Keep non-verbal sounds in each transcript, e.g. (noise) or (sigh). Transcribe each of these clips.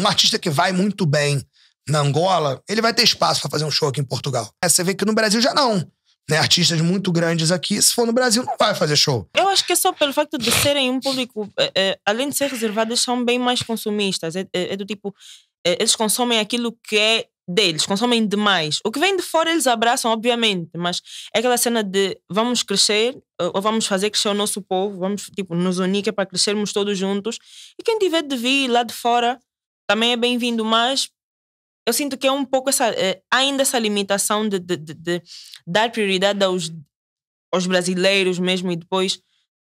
Um artista que vai muito bem na Angola, ele vai ter espaço para fazer um show aqui em Portugal. É, você vê que no Brasil já não. Né? Artistas muito grandes aqui, se for no Brasil, não vai fazer show. Eu acho que é só pelo facto de serem um público, é, é, além de ser reservados, são bem mais consumistas. É, é, é do tipo, eh, eles consomem aquilo que é deles, consomem demais. O que vem de fora eles abraçam, obviamente, mas é aquela cena de vamos crescer, ou vamos fazer crescer o nosso povo, vamos tipo, nos unir que é para crescermos todos juntos. E quem tiver de vir lá de fora também é bem-vindo, mas eu sinto que é um pouco essa, eh, ainda essa limitação de, de, de, de dar prioridade aos, aos brasileiros mesmo e depois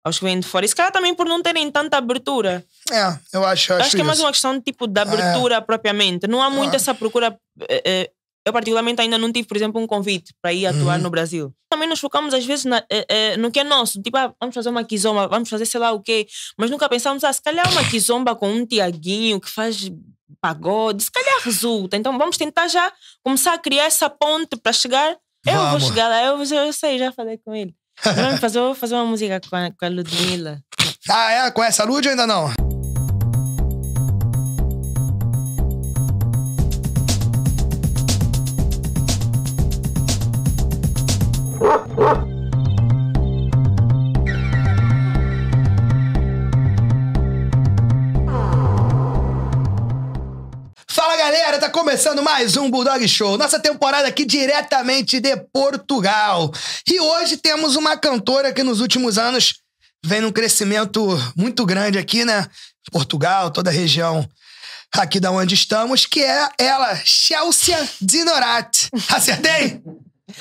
aos que vêm de fora. Isso cara também por não terem tanta abertura. É, eu acho. Eu acho, acho que é mais uma questão tipo de abertura é. propriamente. Não há muito é. essa procura é, eu, particularmente, ainda não tive, por exemplo, um convite para ir atuar uhum. no Brasil. Também nos focamos, às vezes, na, eh, eh, no que é nosso. Tipo, ah, vamos fazer uma quizomba, vamos fazer sei lá o quê. Mas nunca pensámos, ah, se calhar uma quizomba com um Tiaguinho que faz pagode, se calhar resulta. Então vamos tentar já começar a criar essa ponte para chegar. Eu vou chegar lá, eu, eu sei, já falei com ele. (laughs) Vamos fazer, vou fazer uma música com a, com a Ludmilla. Ah, é? Com essa Lud ainda não? Fala galera, tá começando mais um Bulldog Show, nossa temporada aqui diretamente de Portugal. E hoje temos uma cantora que nos últimos anos vem num crescimento muito grande aqui, né? Portugal, toda a região aqui da onde estamos, que é ela, Chelsea Dinorat. Acertei?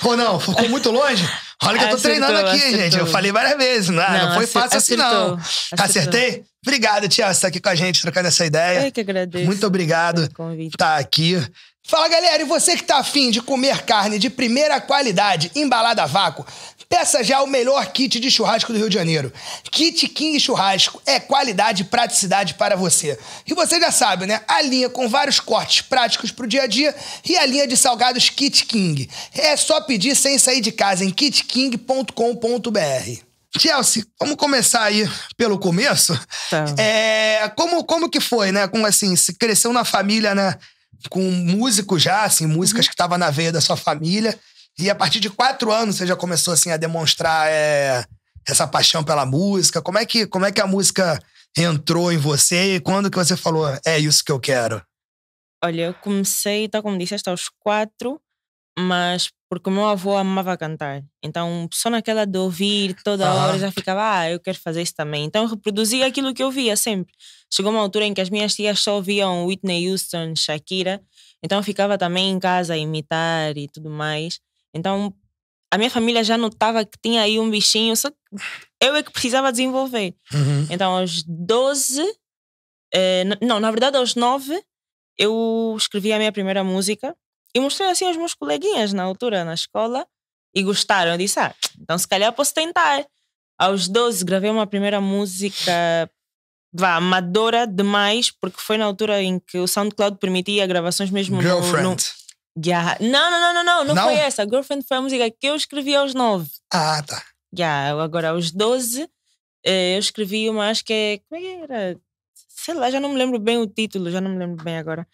Ou não ficou muito longe? Olha que eu tô treinando aqui, acertou. gente. Eu falei várias vezes, não, ah, não, não foi fácil assim, acertou, assim, não. Acertei? Obrigado, Tia, por estar aqui com a gente, trocando essa ideia. Eu que agradeço. Muito obrigado por estar tá aqui. Fala galera, e você que tá afim de comer carne de primeira qualidade, embalada a vácuo, Peça já o melhor kit de churrasco do Rio de Janeiro. Kit King Churrasco é qualidade e praticidade para você. E você já sabe, né? A linha com vários cortes práticos para o dia a dia e a linha de salgados Kit King. É só pedir sem sair de casa em kitking.com.br. Chelsea, vamos começar aí pelo começo. Tá. É, como, como que foi, né? Como assim, se cresceu na família, né? Com músicos já, assim, músicas uhum. que estavam na veia da sua família. E a partir de quatro anos você já começou assim a demonstrar é, essa paixão pela música. Como é que como é que a música entrou em você e quando que você falou é isso que eu quero? Olha, eu comecei, tal como disseste, aos quatro, mas porque o meu avô amava cantar. Então, só naquela de ouvir toda ah. hora já ficava, ah, eu quero fazer isso também. Então, reproduzia aquilo que eu via sempre. Chegou uma altura em que as minhas tias só ouviam Whitney Houston, Shakira. Então, eu ficava também em casa a imitar e tudo mais. Então, a minha família já notava que tinha aí um bichinho, só que eu é que precisava desenvolver. Uhum. Então, aos 12, eh, não, na verdade, aos 9, eu escrevi a minha primeira música e mostrei assim aos meus coleguinhas na altura, na escola, e gostaram. Eu disse, ah, então se calhar posso tentar. Aos 12, gravei uma primeira música vá, amadora demais, porque foi na altura em que o SoundCloud permitia gravações mesmo Girlfriend. No, no Yeah. Não, não, não, não, não, não foi essa. Girlfriend foi a música que eu escrevi aos 9. Ah, tá. Yeah, agora aos 12 eh, eu escrevi uma, acho que é. Como é que era? Sei lá, já não me lembro bem o título, já não me lembro bem agora.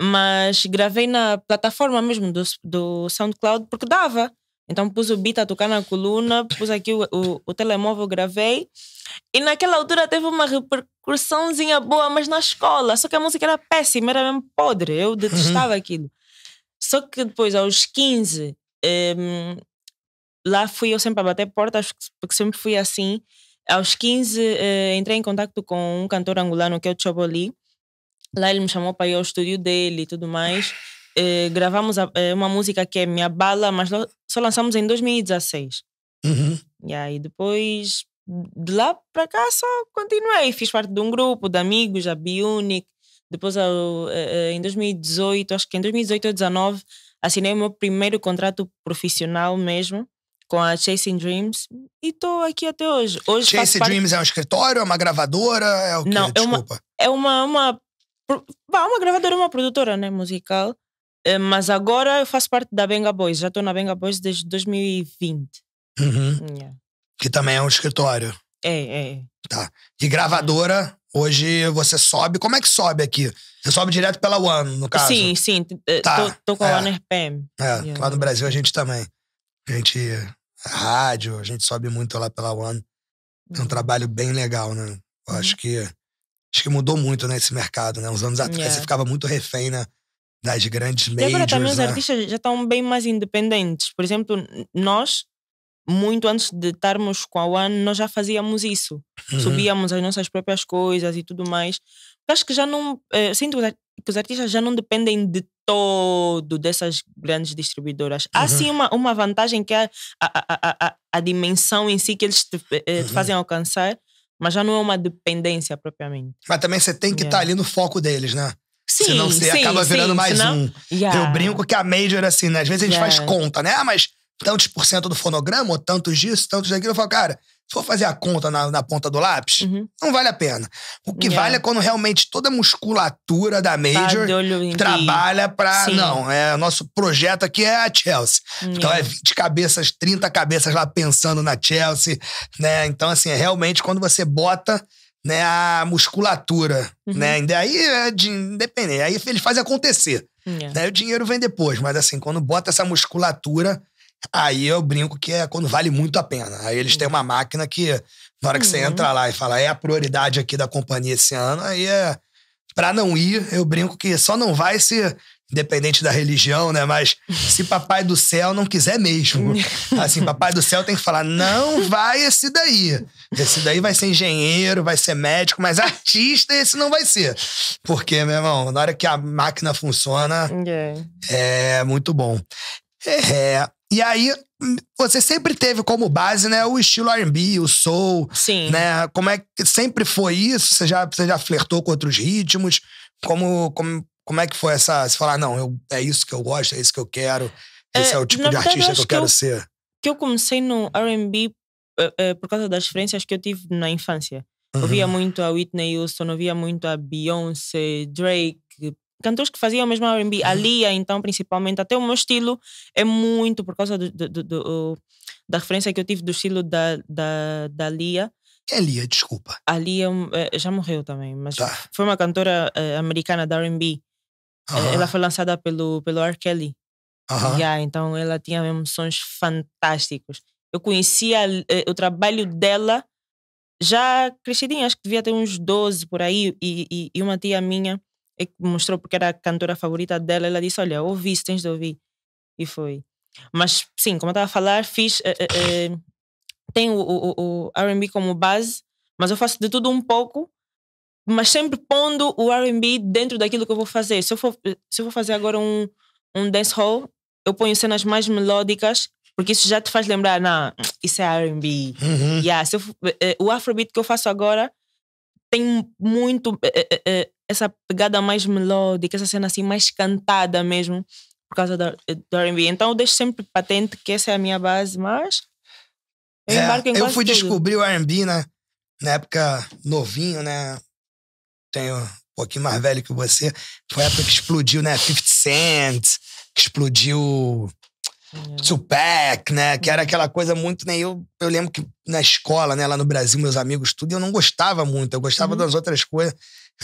Mas gravei na plataforma mesmo do, do SoundCloud porque dava. Então pus o beat a tocar na coluna, pus aqui o, o, o telemóvel, gravei. E naquela altura teve uma repercussãozinha boa, mas na escola. Só que a música era péssima, era mesmo podre. Eu detestava uhum. aquilo. Só que depois, aos 15, um, lá fui eu sempre a bater portas, porque sempre fui assim. Aos 15, uh, eh, entrei em contato com um cantor angolano que é o Choboli. Lá ele me chamou para ir ao estúdio dele e tudo mais. Uh, (sighs) gravamos a, uh, uma música que é Minha Bala, mas só lançamos em 2016. Uhum. aí depois, de lá para cá, só continuei. Fiz parte de um grupo de amigos, a Bionic, depois, eh, eh, em 2018, acho que em 2018 ou 2019, assinei o meu primeiro contrato profissional mesmo com a Chasing Dreams e estou aqui até hoje. hoje Chasing parte... Dreams é um escritório, é uma gravadora, é o Não, é Desculpa. É uma, é uma, uma, uma gravadora, uma produtora né, musical. Eh, mas agora eu faço parte da Benga Boys. Já estou na Benga Boys desde 2020. Uhum. Yeah. Que também é um escritório. É, é. Tá. E gravadora Hoje você sobe. Como é que sobe aqui? Você sobe direto pela One, no caso? Sim, sim. Eh, tá. Tô, tô com a é. One RPM. É, lá no Brasil a gente também. A gente. Rádio, a gente sobe muito lá pela One. É um uhum. trabalho bem legal, né? Eu uhum. acho que acho que mudou muito né, esse mercado, né? Uns anos é. atrás yeah. você ficava muito refém né, das grandes e E agora também né? os artistas já estão bem mais independentes. Por exemplo, nós muito antes de estarmos com a One, nós já fazíamos isso. Uhum. Subíamos as nossas próprias coisas e tudo mais. Acho que já não. Eh, sinto que os artistas já não dependem de todo dessas grandes distribuidoras. Uhum. Há sim uma, uma vantagem que é a, a, a, a dimensão em si que eles te, eh, eh te uhum. fazem alcançar, mas já não é uma dependência propriamente. Mas também você tem que estar tá yeah. tá ali no foco deles, né? Sim, senão você sim, acaba virando sim, mais senão... um. Yeah. Eu brinco que a Major, assim, né? Às vezes a gente yeah. faz conta, né? Ah, mas tantos por cento do fonograma, ou tantos disso, tantos daquilo. Eu falo, cara, se for fazer a conta na, na ponta do lápis, uhum. não vale a pena. O que yeah. É. vale é quando realmente toda a musculatura da tá Major trabalha para Não, é nosso projeto aqui é a Chelsea. Yeah. Então é 20 é. cabeças, 30 cabeças lá pensando na Chelsea, né? Então, assim, é realmente quando você bota né, a musculatura, uhum. né? Daí é de, independente, aí eles fazem acontecer. Yeah. É. Né? O dinheiro vem depois, mas assim, quando bota essa musculatura Aí eu brinco que é quando vale muito a pena. Aí eles têm uhum. uma máquina que, na hora que uhum. você entra lá e fala, é a prioridade aqui da companhia esse ano, aí é. Pra não ir, eu brinco que só não vai se independente da religião, né? Mas se (laughs) papai do céu não quiser mesmo. (laughs) Assim, papai do céu tem que falar: não vai esse daí. Esse daí vai ser engenheiro, vai ser médico, mas artista esse não vai ser. Porque, meu irmão, na hora que a máquina funciona, yeah. é muito bom. É, e aí, você sempre teve como base, né, o estilo R&B, o soul, Sim. né? Como é que sempre foi isso? Você já, você já flertou com outros ritmos? Como, como, como é que foi essa, você falar, não, eu, é isso que eu gosto, é isso que eu quero, é, esse é, é o tipo de artista que eu quero que eu, ser? Que eu comecei no R&B uh, eh, uh, eh, por causa das referências que eu tive na infância. Uhum. Ouvia muito a Whitney Houston, ouvia muito a Beyoncé, Drake, cantores que faziam mesmo R&B. A Lia, então, principalmente, até o meu estilo é muito por causa do, do, do, da referência que eu tive do estilo da, da, da Lia. É Lia, desculpa. A Lia eh, já morreu também, mas tá. foi uma cantora uh, americana da R&B. Uh -huh. Ela foi lançada pelo, pelo R. Kelly. Uh -huh. yeah, então ela tinha mesmo sons fantásticos. Eu conhecia eh, o trabalho dela já crescidinha, acho que devia ter uns 12 por aí, e, e, e uma tia minha e mostrou porque era a cantora favorita dela. Ela disse: Olha, ouvi isso, tens de ouvir. E foi. Mas sim, como eu estava a falar, fiz. Uh, eh, uh, eh, uh, eh, tem o, o, o RB como base, mas eu faço de tudo um pouco, mas sempre pondo o RB dentro daquilo que eu vou fazer. Se eu for, se eu for fazer agora um, um dancehall, eu ponho cenas mais melódicas porque isso já te faz lembrar, não, isso é RB. Uhum. Yeah, eu, o Afrobeat que eu faço agora tem muito essa pegada mais melódica, essa cena assim mais cantada mesmo, por causa do, do R&B. Então eu deixo sempre patente que essa é a minha base, mas eu é, embarco é, em Eu fui tudo. descobrir o R&B, né? Na época novinho, né? Tenho um pouquinho mais velho que você. Foi a época que explodiu, né? 50 Cent, que explodiu é. Tupac, né? Que era uhum. aquela coisa muito, né? Eu, eu lembro que na escola, né, lá no Brasil, meus amigos, tudo, eu não gostava muito, eu gostava uhum. das outras coisas.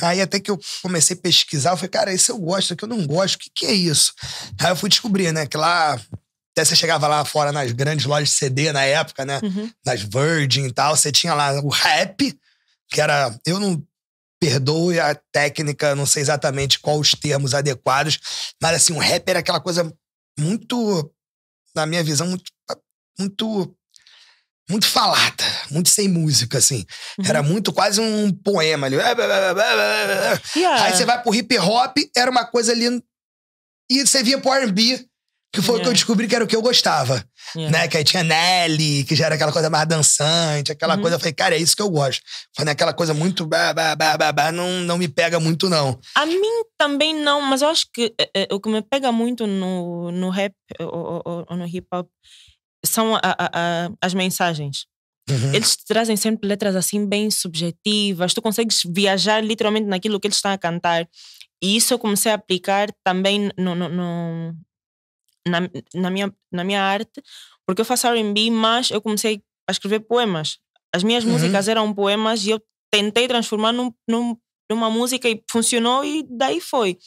Aí até que eu comecei a pesquisar, eu falei, cara, esse eu gosto, isso eu não gosto, o que, que é isso? Aí eu fui descobrir, né, que lá até você chegava lá fora nas grandes lojas de CD na época, né? Uhum. Nas Virgin e tal. Você tinha lá o rap, que era. Eu não perdoe a técnica, não sei exatamente quais os termos adequados, mas assim, o rap era aquela coisa muito. Na minha visão, muito. muito muito falada, muito sem música, assim. Uhum. Era muito quase um poema ali. Yeah. Aí você vai pro hip hop, era uma coisa ali. E você via pro RB, que foi yeah. o que eu é. descobri que era o que eu gostava. Yeah. É. Né? Que aí tinha Nelly, que já era aquela coisa mais dançante, aquela uhum. coisa. Eu falei, cara, é isso que eu gosto. Falei, né, aquela coisa muito. Bah, bah, bah, bah, bah, não, não me pega muito, não. A mim também não, mas eu acho que é, é, o que me pega muito no, no rap eh, ou, ou, ou no hip hop são a, a, a, as mensagens. Uhum. Eles trazem sempre letras assim bem subjetivas, tu consegues viajar literalmente naquilo que eles estão a cantar. E isso eu comecei a aplicar também no, no, no na, na, minha, na minha arte, porque eu faço RB, mas eu comecei a escrever poemas. As minhas uhum. músicas eram poemas e eu tentei transformar num, num, numa música e funcionou, e daí foi.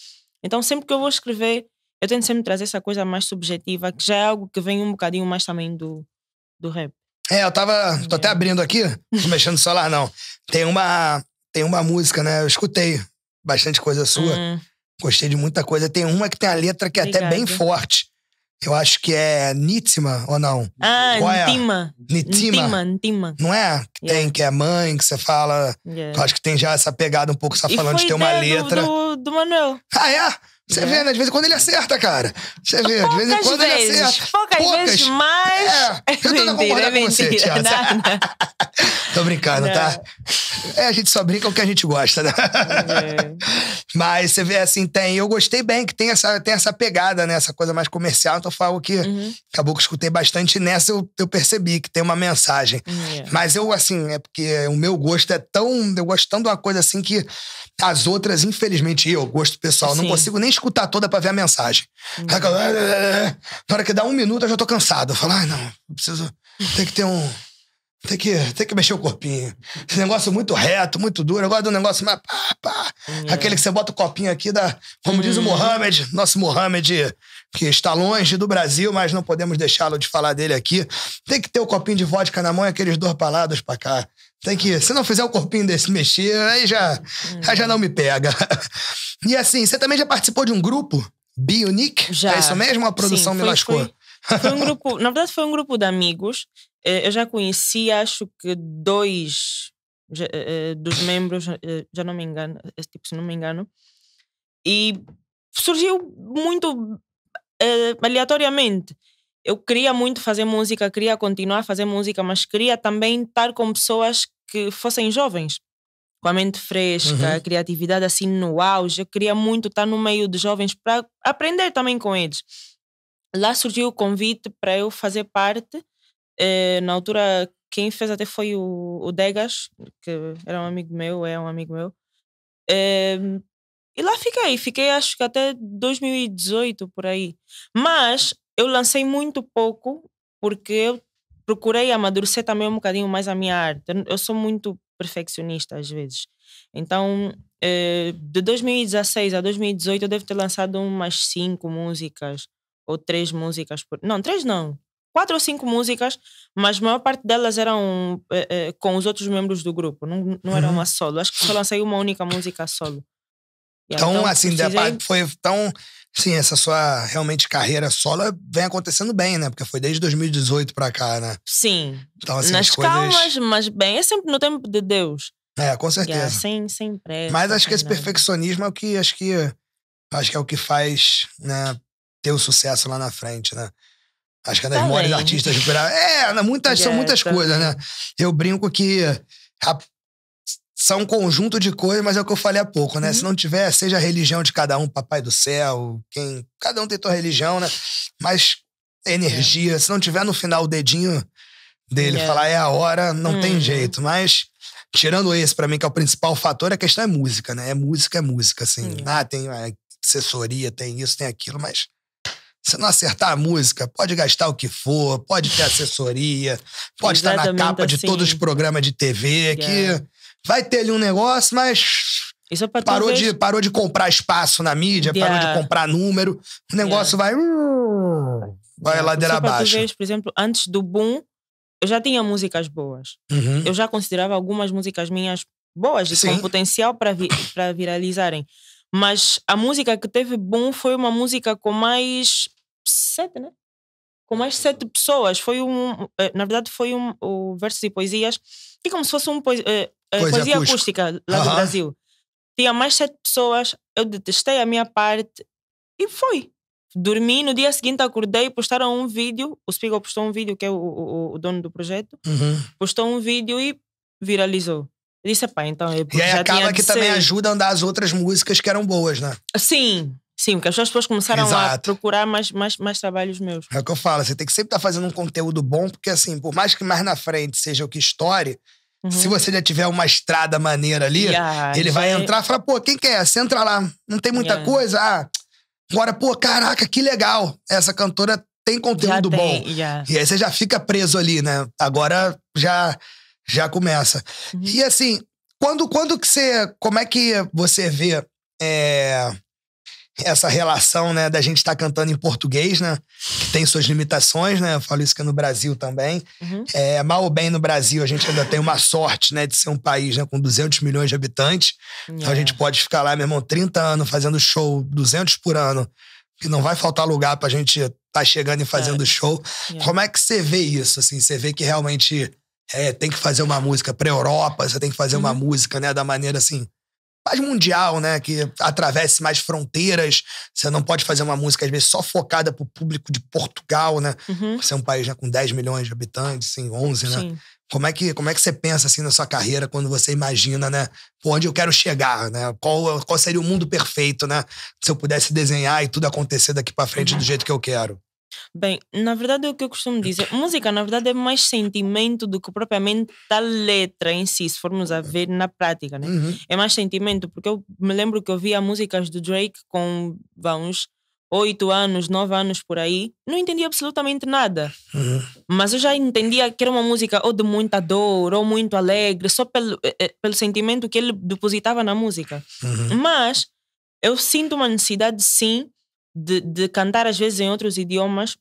Então, sempre que eu vou escrever eu tento sempre trazer essa coisa mais subjetiva, que já é algo que vem um bocadinho mais também do, do rap. É, eu tava. Tá tô até abrindo aqui, tô (laughs) mexendo no celular, não. Tem uma, tem uma música, né? Eu escutei bastante coisa sua. Uhum. Gostei de muita coisa. Tem uma que tem a letra que é Obrigada. até bem forte. Eu acho que é Nítima ou não? Ah, Qual é? Ntima. Nitima. Nitima. Não é? Que yeah. Tem, que é mãe, que você fala. Yeah. Eu acho que tem já essa pegada um pouco, você tá falando de ter uma letra. Do, do, do Manuel. Ah, é? Você é. vê, né? De vez em quando ele acerta, cara. Você vê, poucas de vez em quando vezes, ele acerta. Poucas, poucas vezes, mas. É, (laughs) tentando é concordar é com você, Tiago. (laughs) Tô brincando, tá? não. tá? É, a gente só brinca o que a gente gosta, né? É. (laughs) Mas você vê assim, tem. Eu gostei bem que tem essa, tem essa pegada, né? Essa coisa mais comercial. Então foi algo que uhum. acabou que eu escutei bastante. nessa eu, eu percebi que tem uma mensagem. Uhum, é. Mas eu, assim, é porque o meu gosto é tão. Eu gosto tanto de uma coisa assim que as outras, infelizmente, eu, gosto pessoal, Sim. não consigo nem escutar toda pra ver a mensagem. Uhum. Ah, ah, ah, Na hora que dá um minuto, eu já tô cansado. Eu falo, ah, não, preciso. Tem que ter um. Tem que, tem que mexer o corpinho. Esse negócio muito reto, muito duro. Agora do negócio mais pá, pá. Hum. Aquele que você bota o copinho aqui da. Como diz o hum. Mohamed, nosso Mohamed, que está longe do Brasil, mas não podemos deixá-lo de falar dele aqui. Tem que ter o copinho de vodka na mão e aqueles dois palados pra cá. Tem que. Se não fizer o corpinho desse mexer, aí já, hum. aí já não me pega. e assim, você também já participou de um grupo? Bionic? Já. É isso mesmo? A produção Sim, me foi, lascou. Foi foi um grupo, na verdade, foi um grupo de amigos. Eh, eu já conheci, acho que dois eh, eh, dos membros, já não me engano, esse tipo, se não me engano. E surgiu muito aleatoriamente. Eu queria muito fazer música, queria continuar a fazer música, mas queria também estar com pessoas que fossem jovens, com a mente fresca, uhum. criatividade assim no auge. Eu queria muito estar no meio de jovens para aprender também com eles lá surgiu o convite para eu fazer parte. Eh, na altura, quem fez até foi o, Degas, que era um amigo meu, é um amigo meu. Ehm, e lá fiquei, fiquei acho que até 2018 por aí. Mas eu lancei muito pouco, porque eu procurei amadurecer também um bocadinho mais a minha arte. Eu sou muito perfeccionista às vezes. Então, eh, de 2016 a 2018, eu devo ter lançado umas cinco músicas ou três músicas por. Não, três não. Quatro ou cinco músicas, mas a maior parte delas eram eh, eh, com os outros membros do grupo, não, não era uhum. uma solo. Acho que só lancei uma única música solo. Então, então, assim, precisei... foi tão. Sim, essa sua realmente carreira solo vem acontecendo bem, né? Porque foi desde 2018 pra cá, né? Sim. Então, assim, Nas coisas... calmas, mas bem, é sempre no tempo de Deus. É, com é certeza. Yeah, assim, sem, sem pressa. Mas acho que esse nada. perfeccionismo é o que acho que acho que é o que faz, né, ter o um sucesso lá na frente, né? Acho que é das também. maiores artistas recuperadas. É, né, muitas, é, são muitas coisas, né? Eu brinco que a, são um conjunto de coisas, mas é o que eu falei há pouco, né? Uhum. Se não tiver, seja a religião de cada um, papai do céu, quem. Cada um tem sua religião, né? Mas energia, é. se não tiver no final o dedinho dele, é. falar é a hora, não tem uhum. jeito. Mas, tirando esse, para mim, que é o principal fator, a questão é música, né? É música, é música, assim. Ah, tem é, assessoria, tem isso, tem aquilo, mas se não acertar a música, pode gastar o que for, pode ter assessoria, pode estar na capa assim. de todos os programas de TV, yeah. que é. vai ter ali um negócio, mas isso é parou, de, parou de comprar espaço na mídia, yeah. É. parou de comprar número, o negócio yeah. É. vai. Hum, vai yeah. ladeira abaixo. Vez, por exemplo, antes do boom, eu já tinha músicas boas. Uhum. Eu já considerava algumas músicas minhas boas e com potencial para vi para viralizarem. Mas a música que teve bom foi uma música com mais sete, né? Com mais uhum. sete pessoas. Foi um. Eh, na verdade, foi um, um versos e poesias. E é como se fosse um poesia, eh, eh, poesia, poesia acústica lá do Brasil. Tinha mais sete pessoas. Eu detestei a minha parte. E foi. Dormi, no dia seguinte acordei, postaram um vídeo. O Spiegel postou um vídeo, que é o, o, o dono do projeto. Uhum. Postou um vídeo e viralizou. Eu disse, pá, então eu E aí acaba que também ser... ajudam das outras músicas que eram boas, né? Sim, Sim, porque as pessoas começaram Exato. a procurar mais, mais, mais trabalhos meus. É o que eu falo, você tem que sempre estar tá fazendo um conteúdo bom, porque assim, por mais que mais na frente seja o que história, uhum. se você já tiver uma estrada maneira ali, yeah, ele vai é... entrar e falar, pô, quem que é? Você entra lá, não tem muita yeah. coisa? Ah, agora, pô, caraca, que legal, essa cantora tem conteúdo tem, bom. Yeah. E aí você já fica preso ali, né? Agora já já começa. Uhum. E assim, quando, quando que você. Como é que você vê é, essa relação, né, da gente estar tá cantando em português, né? Que tem suas limitações, né? Eu falo isso que é no Brasil também. Uhum. É, mal ou bem no Brasil, a gente ainda tem uma sorte, né, de ser um país né, com 200 milhões de habitantes. Yeah. Então a é. gente pode ficar lá, meu irmão, 30 anos fazendo show, 200 por ano. E não vai faltar lugar pra gente estar tá chegando e é. fazendo é. show. Yeah. Como é que você vê isso? Assim, você vê que realmente é, tem que fazer uma música pra Europa, você tem que fazer uhum. uma música, né, da maneira assim, mais mundial, né, que atravesse mais fronteiras. Você não pode fazer uma música, às vezes, só focada pro público de Portugal, né? Uhum. Você é um país já né, com 10 milhões de habitantes, assim, 11, né? Sim. Como é, que, como é que você pensa assim na sua carreira quando você imagina, né? Por onde eu quero chegar, né? Qual, qual seria o mundo perfeito, né? Se eu pudesse desenhar e tudo acontecer daqui para frente uhum. do jeito que eu quero. Bem, na verdade é o que eu costumo dizer. Música, na verdade, é mais sentimento do que propriamente a letra em si, se formos a ver na prática, né? Uhum. É mais sentimento, porque eu me lembro que eu via músicas do Drake com uns 8 anos, 9 anos por aí, não entendia absolutamente nada. Uhum. Mas eu já entendia que era uma música ou de muita dor, ou muito alegre, só pelo, eh, eh, pelo sentimento que ele depositava na música. Uhum. Mas eu sinto uma necessidade, sim, de, de cantar às vezes em outros idiomas,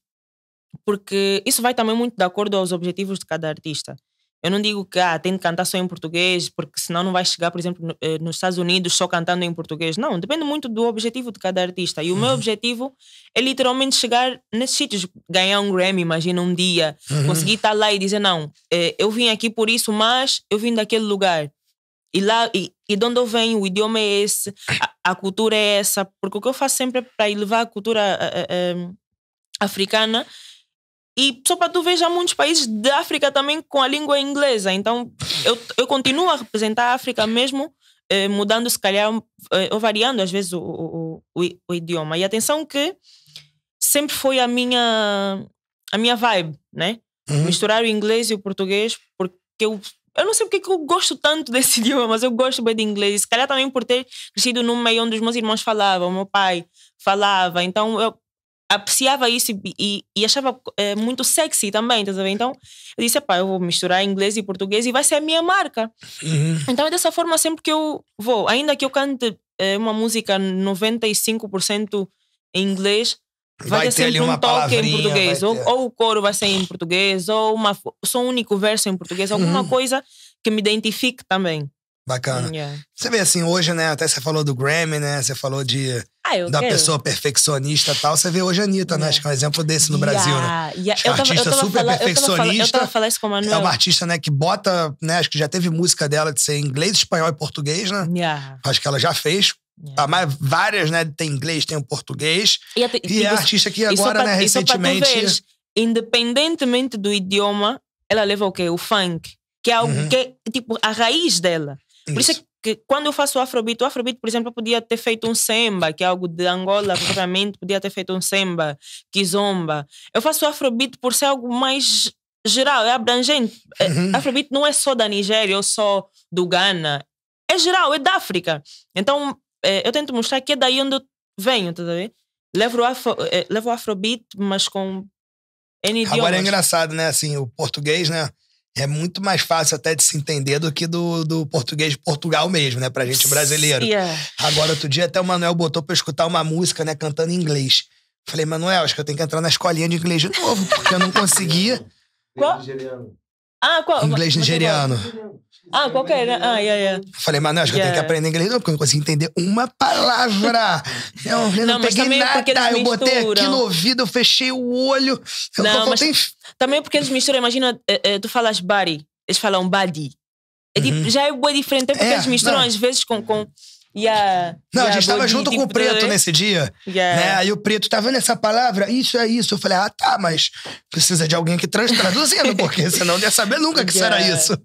porque isso vai também muito de acordo aos objetivos de cada artista. Eu não digo que ah, tem de cantar só em português, porque senão não vai chegar, por exemplo, eh, nos Estados Unidos só cantando em português. Não, depende muito do objetivo de cada artista. E o meu uhum. objetivo é literalmente chegar nesses sítios, ganhar um Grammy, imagina, um dia, uhum. conseguir estar lá e dizer: não, eh, eu vim aqui por isso, mas eu vim daquele lugar. E lá, e, e de onde eu venho, o idioma é esse, ah, a cultura é essa, porque o que eu faço sempre é para elevar a cultura africana e só para tu ver já muitos países da África também com a língua inglesa. Então eu, eu continuo a representar a África mesmo eh, mudando, se calhar, eh, ou variando às vezes o, o, o, o, idioma. E atenção que sempre foi a minha, a minha vibe, né? Uhum. Misturar o inglês e o português, porque eu eu não sei porque é que eu gosto tanto (laughs) desse idioma, mas eu gosto bem de inglês. Se calhar também por ter crescido num meio onde os meus irmãos falavam, meu pai falava. Então eu apreciava isso e, e, e achava é, muito sexy também, Então eu disse, pá, eu vou misturar inglês e português e vai ser a minha marca. Uhum. Então é dessa forma sempre que eu vou. Ainda que eu cante é, uma música 95% em inglês, vai, vai ter, um toque em português. Ou, ou, o coro vai ser em português, ou uma, só um único verso em português, alguma uhum. coisa que me identifique também. Bacana. Yeah. Você vê assim, hoje, né? Até você falou do Grammy, né? Você falou de ah, da quero. pessoa perfeccionista e tal. Você vê hoje a Anitta, né, yeah. né? Acho que é um exemplo desse no yeah. Brasil, né? Yeah. que é artista tava, super perfeccionista. Eu tava, falando isso com a É uma artista, né, que bota, né? Acho que já teve música dela de ser inglês, espanhol e português, né? Acho que ela já fez Tá, mas várias, né? Tem inglês, tem o português. E, até, e, e a artista que agora, pra, né, é recentemente. Veres, independentemente do idioma, ela leva o quê? O funk. Que é algo uhum. que é, tipo, a raiz dela. Por isso, é que quando eu faço o afrobeat, o afrobeat, por exemplo, podia ter feito um samba, que é algo de Angola, propriamente, podia ter feito um samba, kizomba. Eu faço o afrobeat por ser algo mais geral, é abrangente. É, uhum. Afrobeat não é só da Nigéria ou só do Ghana, é geral, é da África. Então, é, eu tento mostrar que é daí onde eu venho, tá vendo? Levo o, afro, é, levo o afrobeat, mas com N idiomas. Agora é engraçado, né? Assim, o português, né? É muito mais fácil até de se entender do que do, do português de Portugal mesmo, né? Pra gente brasileiro. Yeah. Agora, outro dia, até o Manuel botou pra eu escutar uma música, né? Cantando em inglês. Falei, Manuel, acho que eu tenho que entrar na escolinha de inglês de novo, porque eu não (laughs) conseguia. Qual? Ah, qual? Inglês nigeriano. Ah, qualquer, né? Ah, yeah, yeah. Falei, mano, acho que yeah. eu tenho que aprender inglês, não, porque eu não consigo entender uma palavra. (laughs) eu não, não peguei é nada, eu botei aqui no ouvido, eu fechei o olho. Eu não, mas faltei... Também é porque eles misturam, imagina, eh, eh, tu falas body, eles falam body. É, tipo, uhum. já é bem diferente, é porque é, eles misturam não. às vezes com, com e a. Não, e a, gente estava junto com o tipo Preto nesse dia. Yeah. Né? Aí o Preto tá vendo nessa palavra, isso é isso. Eu falei, ah, tá, mas precisa de alguém que traduzindo, porque senão não ia saber nunca que yeah. será isso. (laughs)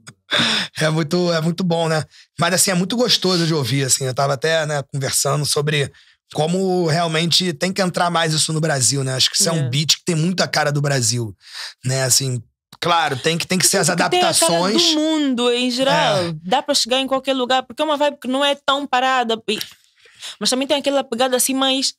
É muito, é muito bom, né? Mas assim, é muito gostoso de ouvir, assim. Eu estava até né, conversando sobre como realmente tem que entrar mais isso no Brasil, né? Acho que isso é um beat que tem muita cara do Brasil, né? Assim, Claro, tem que, tem que ser as adaptações. Tem a cara do mundo em geral. É. Dá para chegar em qualquer lugar, porque é uma vibe que não é tão parada. Mas também tem aquela pegada assim mais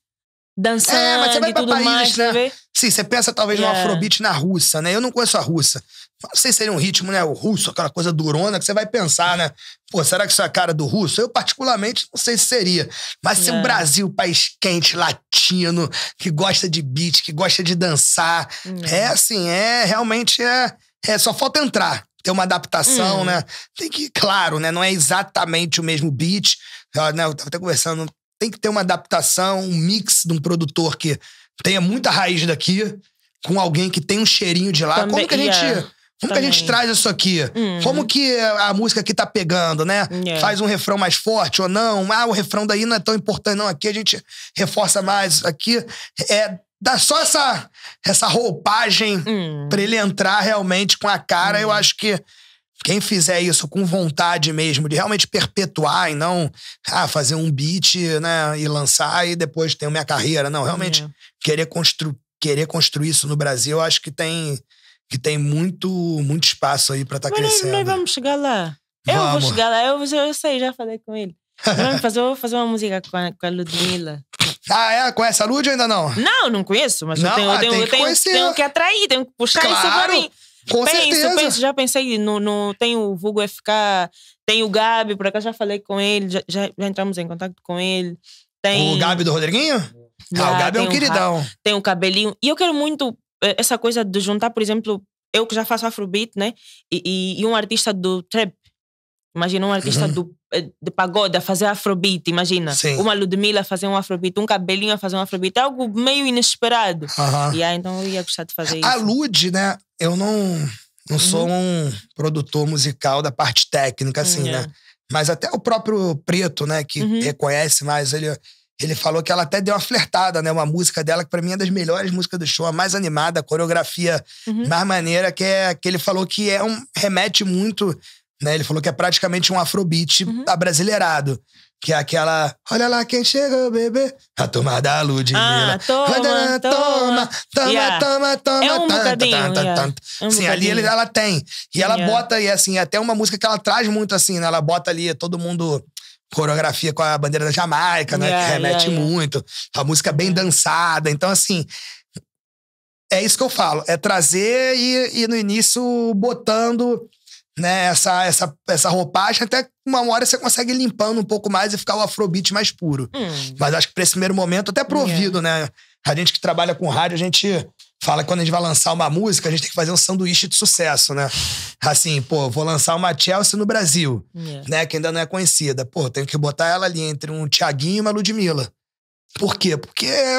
dançando é, mas você vai e tudo países, mais, né? né? Sim, você pensa talvez yeah. no é. Afrobeat na Rússia, né? Eu não conheço a Rússia. Não sei se seria um ritmo, né? O russo, aquela coisa durona que você vai pensar, né? Pô, será que isso é a cara do russo? Eu, particularmente, não sei se seria. Mas se o é. Brasil, país quente, latino, que gosta de beat, que gosta de dançar, hum. é assim, é realmente é, é. Só falta entrar, ter uma adaptação, hum. né? Tem que, claro, né? Não é exatamente o mesmo beat. Eu, né, eu tava até conversando, tem que ter uma adaptação, um mix de um produtor que tenha muita raiz daqui com alguém que tem um cheirinho de lá. Também, Como que a gente. Yeah é. Como Também. que a gente traz isso aqui? Uhum. Como que a música aqui tá pegando, né? É. Faz um refrão mais forte ou não? Ah, o refrão daí não é tão importante, não. Aqui a gente reforça mais. Aqui é dá só essa, essa roupagem uhum. pra ele entrar realmente com a cara. Eu hum. acho que quem fizer isso com vontade mesmo, de realmente perpetuar e não ah, fazer um beat, né? E lançar e depois ter minha carreira. Não, realmente é. querer construir. Querer construir isso no Brasil, eu acho que tem que tem muito, muito espaço aí para estar tá Mas crescendo. Nós vamos chegar lá. Eu vou chegar lá, eu, eu sei, já falei com ele. (laughs) Vamos fazer, eu vou fazer uma música com a, com a Ludmilla. Ah, é? Conhece a Lud ainda não? Não, não conheço, mas não? eu, tenho, ah, eu, tenho, eu ah, tenho, tenho, que atrair, tenho que puxar claro, isso pra mim. Com penso, certeza. penso, já pensei no, no. Tem o Vugo FK, tem o Gabi, por acaso já falei com ele, já, já, já entramos em contato com ele. Tem... O Gabi do Rodriguinho? Ah, ah o Gabi é um queridão. tem o cabelinho. E eu quero muito eh, essa coisa de juntar, por exemplo, eu que já faço afrobeat, né? E, e, e um artista do trap. Imagina um artista uhum. do, eh, de pagoda fazer afrobeat, imagina. Sim. Uma Ludmilla fazer um afrobeat, um cabelinho a fazer um afrobeat. É algo meio inesperado. Uhum. E aí, então eu ia gostar de fazer isso. A Lud, né? Eu não, não sou uhum. um produtor musical da parte técnica, hum, assim, né? É. Mas até o próprio Preto, né? Que uhum. reconhece mais, ele ele falou que ela até deu uma flertada, né? Uma música dela que pra mim é das melhores músicas do show, a mais animada, a coreografia uhum. mais maneira, que, é, que ele falou que é um remete muito, né? Ele falou que é praticamente um afrobeat uhum. abrasileirado. Que é aquela. Olha lá quem chegou, bebê. A da Ludmilla. Ah, toma, toma, toma, toma, toma, toma, toma. É é Sim, ali ele, ela tem. E ela yeah. bota, e assim, até uma música que ela traz muito assim, né? Ela bota ali todo mundo coreografia com a bandeira da Jamaica, né? Yeah, que remete yeah, yeah. muito. A música bem uhum. dançada. Então, assim. É isso que eu falo, é trazer e, e no início botando né, essa, essa, essa roupagem, até uma hora você consegue limpando um pouco mais e ficar o afrobeat mais puro. Hum. Mas acho que pra esse primeiro momento, até pro ouvido, né? A gente que trabalha com rádio, a gente fala que quando a gente vai lançar uma música, a gente tem que fazer um sanduíche de sucesso, né? Assim, pô, vou lançar uma Chelsea no Brasil, yeah. né? Que ainda não é conhecida. Pô, tenho que botar ela ali entre um Tiaguinho e uma Ludmilla. Por quê? Porque é,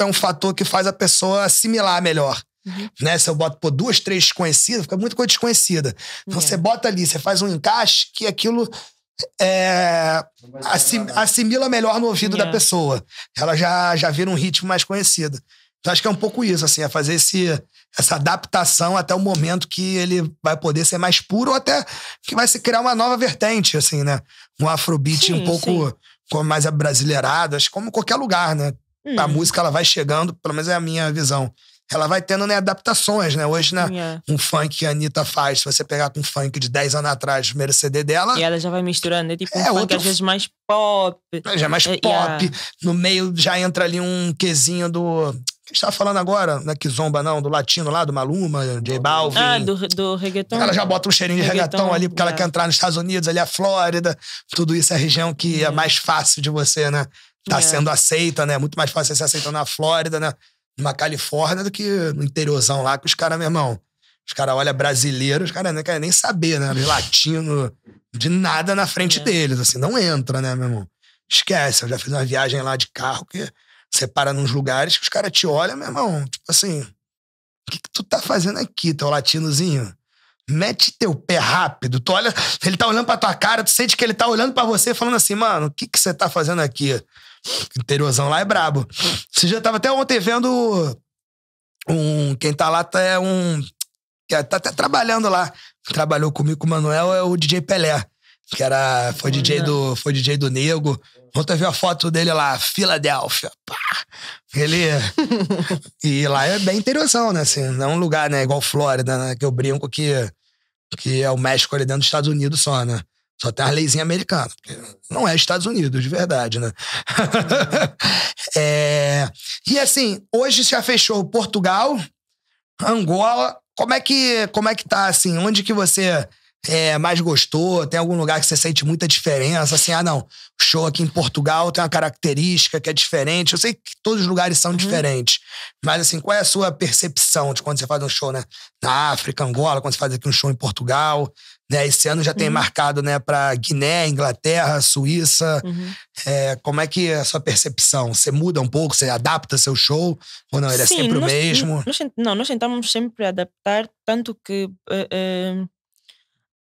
é um fator que faz a pessoa assimilar melhor. Uhum. Né? Se eu boto por duas, três desconhecidas, fica muito coisa desconhecida. Então yeah. você bota ali, você faz um encaixe que aquilo é, assim, assimila melhor no ouvido yeah. da pessoa. Ela já, já vira um ritmo mais conhecido. Então, acho que é um pouco isso, assim, é fazer esse, essa adaptação até o momento que ele vai poder ser mais puro, ou até que vai se criar uma nova vertente, assim, né? Um afrobeat sim, um pouco com mais abrasileirado, acho como qualquer lugar, né? Hum. A música ela vai chegando, pelo menos é a minha visão. Ela vai tendo né, adaptações, né? Hoje, né, yeah. um funk que a Anitta faz, se você pegar com um funk de 10 anos atrás, o primeiro CD dela. E ela já vai misturando, né? tipo, é tipo é, um funk outro... às vezes mais pop. É, já é mais é, pop. Yeah. No meio já entra ali um quesinho do gente estava tá falando agora, né, que zomba não, do latino lá, do Maluma, J Balvin. Ah, do, do reggaeton. Ela já bota um cheirinho de reggaeton, reggaeton ali, porque é. ela quer entrar nos Estados Unidos, ali é a Flórida. Tudo isso é a região que é, é mais fácil de você, né? Tá é. sendo aceita, né? Muito mais fácil você ser aceita na Flórida, né? Numa Califórnia do que no interiorzão lá, que os caras, meu irmão. Os caras olham brasileiro, os caras não querem nem saber, né? Latino, de nada na frente é. deles, assim, não entra, né, meu irmão? Esquece, eu já fiz uma viagem lá de carro que você para nos lugares que os caras te olham, meu irmão, tipo assim, o que, que tu tá fazendo aqui, teu latinozinho? Mete teu pé rápido. Tu olha, ele tá olhando pra tua cara, tu sente que ele tá olhando para você, falando assim, mano, o que que você tá fazendo aqui? Interiorzão lá é brabo. Você já tava até ontem vendo um. Quem tá lá tá, é um. É, tá até trabalhando lá. Trabalhou comigo com o Manuel, é o DJ Pelé que era foi DJ do foi DJ do Nego, Volta a ver a foto dele lá, Filadélfia. Pá. Ele. (laughs) e lá é bem interiorzão, né? Assim, não é um lugar, né? Igual Flórida, né? Que eu brinco que, que é o México ali dentro dos Estados Unidos só, né? Só tem a leisinhas americana. Não é Estados Unidos, de verdade, né? (laughs) é... E assim, hoje já fechou Portugal, Angola. Como é que, como é que tá, assim? Onde que você é, mais gostou? Tem algum lugar que você sente muita diferença? Assim, ah, não, show aqui em Portugal tem uma característica que é diferente. Eu sei que todos os lugares são uhum. diferentes, mas assim, qual é a sua percepção de quando você faz um show né, na África, Angola, quando você faz aqui um show em Portugal? Né? Esse ano já tem uhum. marcado né, para Guiné, Inglaterra, Suíça. Uhum. É, como é que é a sua percepção? Você muda um pouco? Você adapta seu show? Ou não, ele é Sim, é sempre nós, o mesmo? Nós, não, nós tentamos sempre adaptar, tanto que. Uh, uh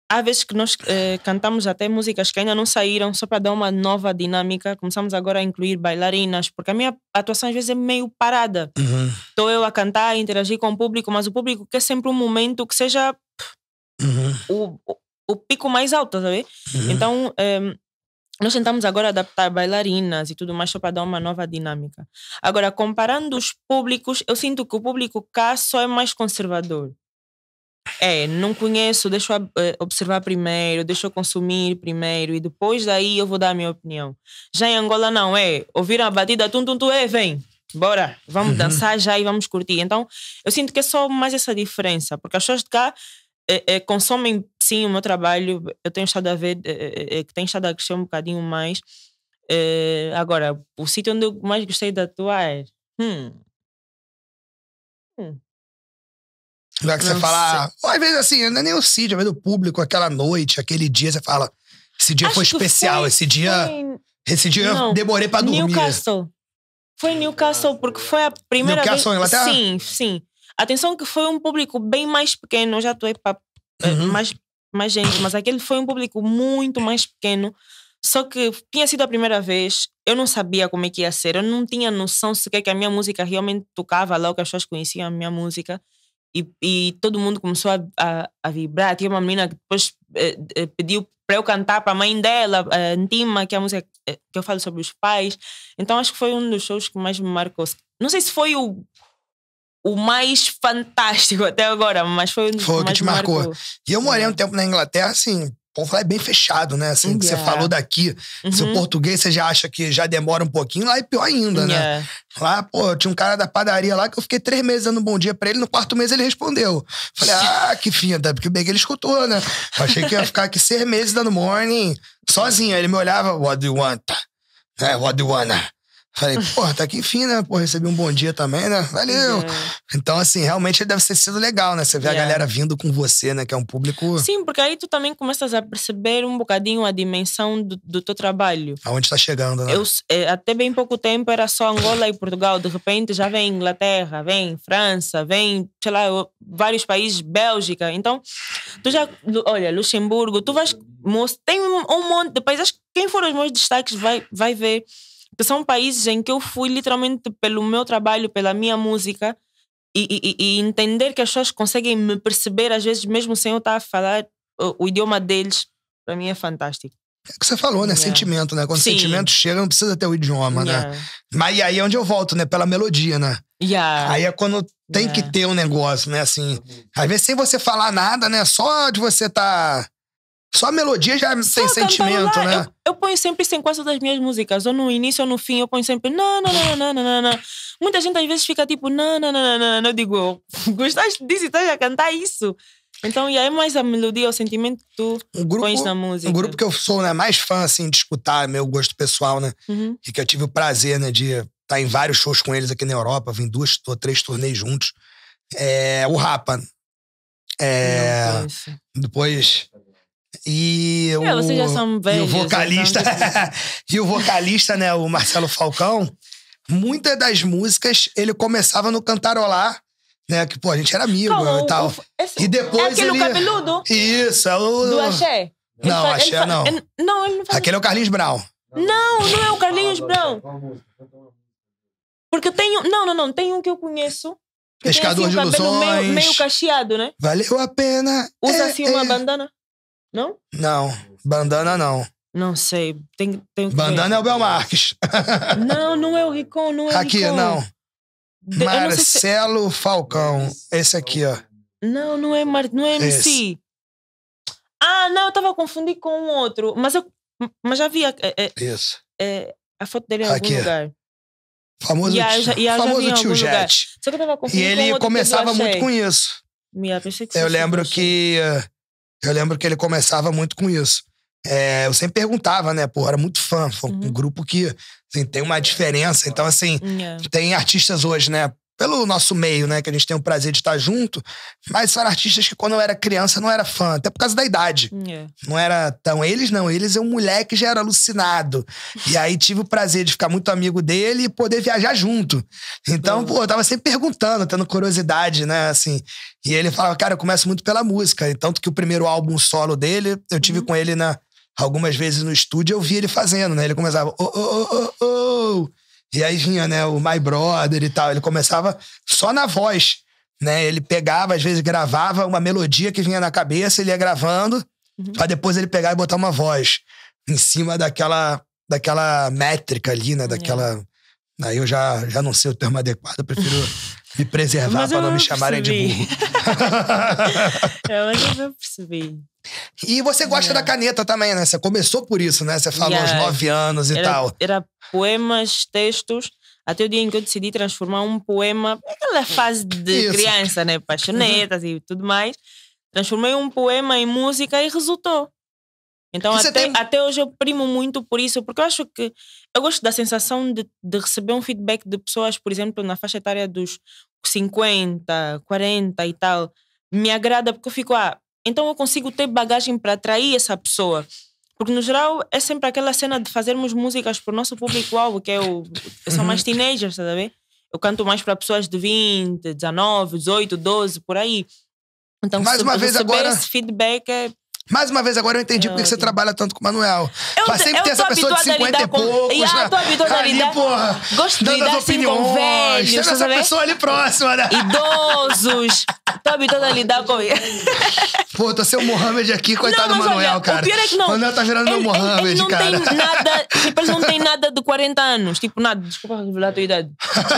há vezes que nós eh, cantamos até músicas que ainda não saíram, só para dar uma nova dinâmica. Começamos agora a incluir bailarinas, porque a minha atuação às vezes é meio parada. Estou uhum. eu a cantar, a interagir com o público, mas o público quer sempre um momento que seja uhum. o, o, o, pico mais alto, sabe? Uhum. Então. Eh, nós tentamos agora adaptar bailarinas e tudo mais só para dar uma nova dinâmica. Agora, comparando os públicos, eu sinto que o público cá só é mais conservador. É, não conheço, deixa eu eh, observar primeiro, deixa eu consumir primeiro e depois daí eu vou dar a minha opinião. Já em Angola não, é ouviram a batida, tum tum tum, é, vem, bora, vamos uhum. dançar já e vamos curtir. Então eu sinto que é só mais essa diferença, porque as pessoas de cá é, é, consomem sim o meu trabalho, eu tenho estado a ver, é, que tem estado a crescer um bocadinho mais. agora, o sítio onde eu mais gostei de atuar, é, hum, hum é que não você fala. Ou ah, às vezes assim, não é nem o Cid, às vezes o público, aquela noite, aquele dia, você fala. Esse dia Acho foi especial, foi, esse dia. Foi... Esse dia não, eu demorei pra dormir. Newcastle. Foi Newcastle, porque foi a primeira Newcastle, vez. Inglaterra? Sim, sim. Atenção que foi um público bem mais pequeno. Eu já atuei para eh, uhum. mais, mais gente, mas aquele foi um público muito mais pequeno. Só que tinha sido a primeira vez, eu não sabia como é que ia ser, eu não tinha noção sequer que a minha música realmente tocava lá, que as pessoas conheciam a minha música. E, e todo mundo começou a, a, a, vibrar. Tinha uma menina que depois eh, eh pediu para eu cantar para a mãe dela, a Ntima, que é a música eh, que eu falo sobre os pais. Então acho que foi um dos shows que mais me marcou. Não sei se foi o, o mais fantástico (laughs) até agora, mas foi um dos foi, que mais te marcou. marcou. E eu morei um tempo na Inglaterra, assim, povo lá é bem fechado, né? Assim, yeah. que você é. falou daqui. Uhum. Se o português você já acha que já demora um pouquinho, lá é pior ainda, yeah. né? É. Lá, pô, tinha um cara da padaria lá que eu fiquei três meses dando um bom dia pra ele, no quarto mês ele respondeu. Falei, (laughs) ah, que finta, porque o que ele escutou, né? Eu achei que ia ficar aqui seis meses dando morning, sozinho. Aí ele me olhava, what do you want? É, what do you wanna? Falei, porra, tá aqui enfim, né? Pô, recebi um bom dia também, né? Valeu! É. Então, assim, realmente deve ser sido legal, né? Você vê a é. galera vindo com você, né? Que é um público. Sim, porque aí tu também começas a perceber um bocadinho a dimensão do, do teu trabalho. Aonde tá chegando, né? Eu, eh, até bem pouco tempo era só Angola e Portugal. De repente já vem Inglaterra, vem França, vem, sei lá, vários países, Bélgica. Então, tu já. Olha, Luxemburgo, tu vais. Tem um monte de países. Acho quem for os meus destaques vai, vai ver que são países em que eu fui literalmente pelo meu trabalho, pela minha música, e, e, e entender que as pessoas conseguem me perceber, às vezes, mesmo sem eu estar a falar o, o idioma deles, para mim é fantástico. É o que você falou, né? Yeah. É. Sentimento, né? Quando Sim. sentimento chega, não precisa ter o idioma, né? yeah. né? Mas e aí é onde eu volto, né? Pela melodia, né? Yeah. Aí é quando tem que ter um negócio, né? Assim, às vezes sem você falar nada, né? Só de você estar tá só a melodia já tem é sentimento, né? Eu, eu, ponho sempre isso em quase das minhas músicas. Ou no início ou no fim, eu ponho sempre não, não, não, não, não, não. Muita gente às vezes fica tipo, não, não, não, não, não. Eu digo, (laughs) gostaste disso e estás a cantar isso. Então, e aí é mais a melodia, o sentimento que tu um grupo, pões na música. Um grupo que eu sou né, mais fã, assim, de escutar, meu gosto pessoal, né? Uhum. E que eu tive o prazer, né, de estar tá em vários shows com eles aqui na Europa. Vim duas ou três turnês juntos. É, o Rapa. É, depois e é, o, vocês já são velhos, e o vocalista, então... (laughs) e o vocalista, né, o Marcelo Falcão, muitas das músicas ele começava no cantarolar, né, que pô, a gente era amigo Como, e tal. O, esse, é assim, e depois é aquele ele... cabeludo? Isso, é o do Axé. Não, fa... Axé não. não, ele não faz... Aquele é o Carlinhos Brown. Não, não é o Carlinhos Brown. Porque tem não, não, não, tem um que eu conheço assim, Pescador assim, de ilusões. Meio, meio cacheado, né? Valeu a pena. Usa é, assim uma é. bandana. Não? Não. Bandana não. Não sei. Tem, tem Bandana é o Belmarques. (laughs) Não, não é o Ricon, não é o Aqui, não. De, Marcelo se... Falcão. Esse aqui, ó. Não, não é, Mar... não é MC. Esse. Ah, não, eu tava confundindo com o outro. Mas eu mas já vi. É, é, Isso. É, a foto dele em aqui. algum lugar. Famoso, e a, e a famoso tio Jet. Lugar. Só que eu tava confundindo E ele com começava muito com isso. Minha, eu, eu lembro que, que eh, eu lembro que ele começava muito com isso. É, eu sempre perguntava, né? Pô, era muito fã. Foi um uhum. grupo que assim, tem uma diferença. Então, assim, uhum. tem artistas hoje, né? pelo nosso meio, né? Que a gente tem o prazer de estar junto. Mas são artistas que quando eu era criança não era fã, até por causa da idade. Yeah. É. Não era tão. Eles não, eles é um moleque já era alucinado. E aí tive o prazer de ficar muito amigo dele e poder viajar junto. Então, pô, eu tava sempre perguntando, tendo curiosidade, né? Assim. E ele falava, cara, eu começo muito pela música. Tanto que o primeiro álbum solo dele, eu tive uhum. com ele na. Algumas vezes no estúdio eu vi ele fazendo, né? Ele começava, oh, oh, oh, oh, oh. E aí vinha, né, o My Brother e tal. Ele começava só na voz, né? Ele pegava, às vezes gravava uma melodia que vinha na cabeça, ele ia gravando, uhum. pra depois ele pegar e botar uma voz em cima daquela, daquela métrica ali, né? Daquela. É. Aí eu já, já não sei o termo adequado, eu prefiro me preservar pra não me chamarem percebi. de burro. (laughs) É, eu ainda não percebi. E você gosta é. da caneta também, né? Você começou por isso, né? Você falou yeah. aos nove anos e era, tal. Era poemas, textos, até o dia em que eu decidi transformar um poema, aquela fase de Isso. criança, né? Paixonetas uhum. e tudo mais. Transformei um poema em música e resultou. Então, até, tem... até, hoje eu primo muito por isso, porque eu acho que eu gosto da sensação de, de, receber um feedback de pessoas, por exemplo, na faixa etária dos 50, 40 e tal. Me agrada porque eu fico, ah, então eu consigo ter bagagem para atrair essa pessoa. Porque, no geral, é sempre aquela cena de fazermos músicas para o nosso público-alvo, que é o. São mais uhum. teenagers, a ver? Eu canto mais para pessoas de 20, 19, 18, 12, por aí. Então, mais se uma vez agora esse feedback é mais uma vez, agora eu entendi por porque você trabalha tanto com o Manuel. Eu, pra sempre ter essa pessoa de 50 e poucos. Com... Né? Ah, ali, a porra, dando as opiniões. Velhos, essa sabe? pessoa ali próxima, né? Idosos. tô habituada a lidar com ele. Pô, tô o Mohamed aqui, coitado do Manuel, olha, cara. O pior é que não. O Manuel tá virando meu Mohamed, ele, cara. Ele não tem nada, tipo, ele não tem nada de 40 anos. Tipo, nada, desculpa revelar a tua idade.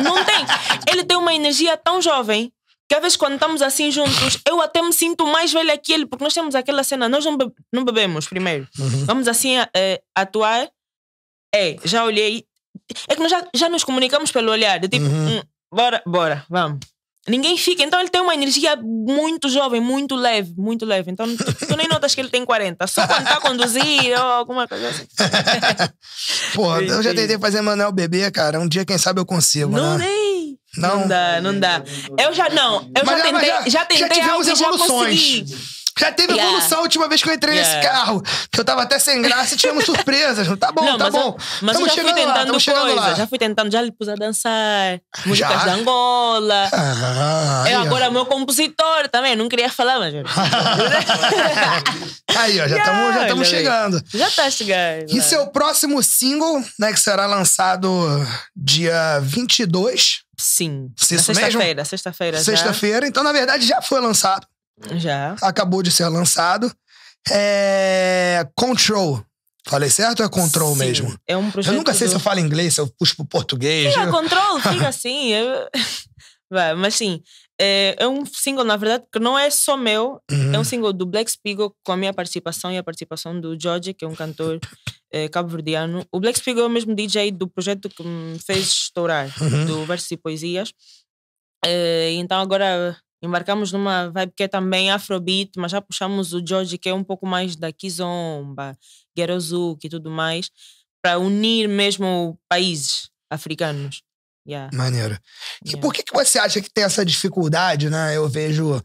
Não tem. Ele tem uma energia tão jovem que às vezes quando estamos assim juntos, eu até me sinto mais velha que ele, porque nós temos aquela cena, nós não, não bebemos primeiro. Uhum. Vamos assim eh, eh, atuar. É, já olhei. É que nós já, já nos comunicamos pelo olhar, tipo, uhum. Hum, bora, bora, vamos. Ninguém fica, então ele tem uma energia muito jovem, muito leve, muito leve. Então tu, tu nem notas que ele tem 40, só quando está a conduzir ou alguma coisa assim. (laughs) Pô, eu já tentei fazer Manuel bebê, cara. Um dia, quem sabe, eu consigo. Não né? nem não. não dá, não dá. Eu já não, eu mas, já tentei, já, já tentei já Já consegui. Já teve yeah. evolução a última vez que eu entrei yeah. nesse carro. Que eu tava até sem graça e tivemos surpresas. Tá bom, não, tá mas bom. Eu, mas tamo eu já fui tentando lá, coisa, chegando lá. Já fui tentando, já lhe pus a dançar. Músicas de Angola. Ah, eu agora é. meu compositor também. Não queria falar, mas... (laughs) aí, ó, já estamos yeah, já já chegando. Já tá chegando. E seu próximo single, né, que será lançado dia 22... Sim. Isso na sexta-feira, sexta-feira. Sexta-feira, então na verdade já foi lançado. Já. Acabou de ser lançado. É. Control. Falei certo ou é control Sim, mesmo? É um projeto. Eu nunca sei do... se eu falo inglês, se eu puxo pro português. Fica, eu... control, (laughs) fica assim. Eu... (laughs) Vai, mas sim, é, é, um single, na verdade, que não é só meu. É uhum. É um single do Black Spiegel com a minha participação e a participação do George, que é um cantor é, (laughs) cabo-verdiano. O Black Spiegel é o mesmo DJ do projeto que me fez estourar, uhum. do Versos e Poesias. É, então agora embarcamos numa vibe que é também afrobeat, mas já puxamos o George, que é um pouco mais da Kizomba, Guerozuki e tudo mais, para unir mesmo países africanos. Yeah. Maneiro. E por que, que você acha que tem essa dificuldade, né? Eu vejo.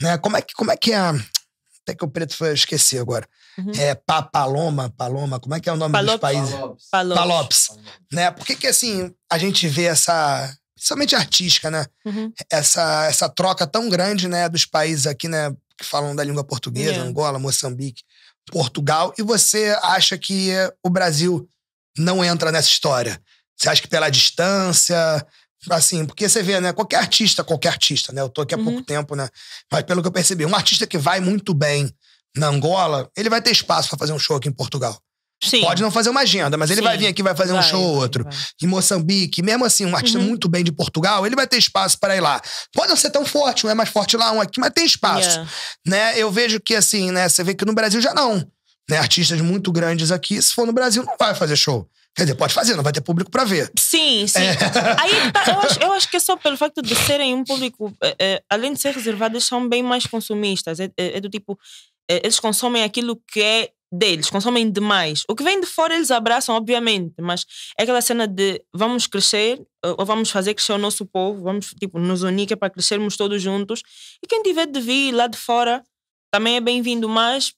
Né? Como, é que, como é que é. Até que o preto foi esquecer agora. Uhum. É papaloma, Paloma, como é que é o nome Palop dos países? Palopes. Palopes. Palopes. Né? Por que, que assim a gente vê essa principalmente artística, né? Uhum. Essa, essa troca tão grande, né, dos países aqui, né, que falam da língua portuguesa, é. Angola, Moçambique, Portugal, e você acha que o Brasil não entra nessa história? Você acha que pela distância, assim, porque você vê, né, qualquer artista, qualquer artista, né, eu tô aqui há uhum. pouco tempo, né, mas pelo que eu percebi, um artista que vai muito bem na Angola, ele vai ter espaço para fazer um show aqui em Portugal. Sim. Pode não fazer uma agenda, mas ele Sim. vai vir aqui, vai fazer vai, um show ou outro. Vai. Em Moçambique, mesmo assim, um artista uhum. muito bem de Portugal, ele vai ter espaço para ir lá. Pode não ser tão forte, um é mais forte lá, um aqui, mas tem espaço. Yeah. Né? Eu vejo que assim, né? Você vê que no Brasil já não. Né? Artistas muito grandes aqui, se for no Brasil, não vai fazer show. Quer dizer, pode fazer, não vai ter público para ver. Sim, sim. É. (laughs) Aí, tá, eu acho, eu acho, que é só pelo facto de serem um público, é, além de ser reservados, são bem mais consumistas. É, é, é do tipo, eh, eles consomem aquilo que é deles, consomem demais. O que vem de fora eles abraçam, obviamente, mas é aquela cena de vamos crescer, ou vamos fazer crescer o nosso povo, vamos tipo, nos unir que é para crescermos todos juntos. E quem tiver de vir lá de fora também é bem-vindo, mas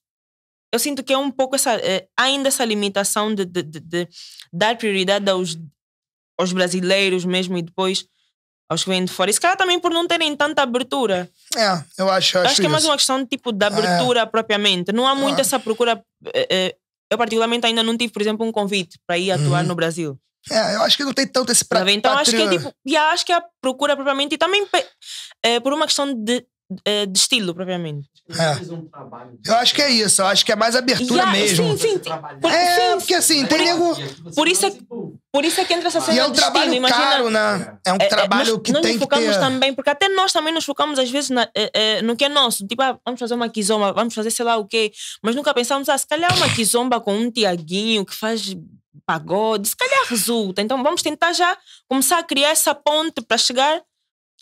eu sinto que é um pouco essa, eh, ainda essa limitação de, de, de, de dar prioridade aos, aos brasileiros mesmo e depois aos que vêm de fora. E se calhar também por não terem tanta abertura. É, eu acho. Acho, acho que isso. é mais uma questão de tipo de abertura é. propriamente. Não há muito ah. essa procura. Eh, eh, eu, particularmente, ainda não tive, por exemplo, um convite para ir atuar uhum. no Brasil. É, eu acho que não tem tanto esse pra, Então patria. acho que é tipo, acho que a procura propriamente e também é, por uma questão de é, de estilo, propriamente. É. Eu acho que é isso, eu acho que é mais abertura yeah, mesmo. Sim, sim. Por, é, sim, porque assim, por, tem nego. Por isso é, por isso é que entra essa cena e é um de trabalho estilo, caro, imagina. Né? É um é, é, trabalho que nós tem que ter. Nós focamos também, porque até nós também nos focamos às vezes na, eh, eh, no que é nosso. Tipo, ah, vamos fazer uma quizomba, vamos fazer sei lá o quê. Mas nunca pensamos, ah, se calhar uma quizomba com um Tiaguinho que faz pagode, se calhar resulta. Então vamos tentar já começar a criar essa ponte para chegar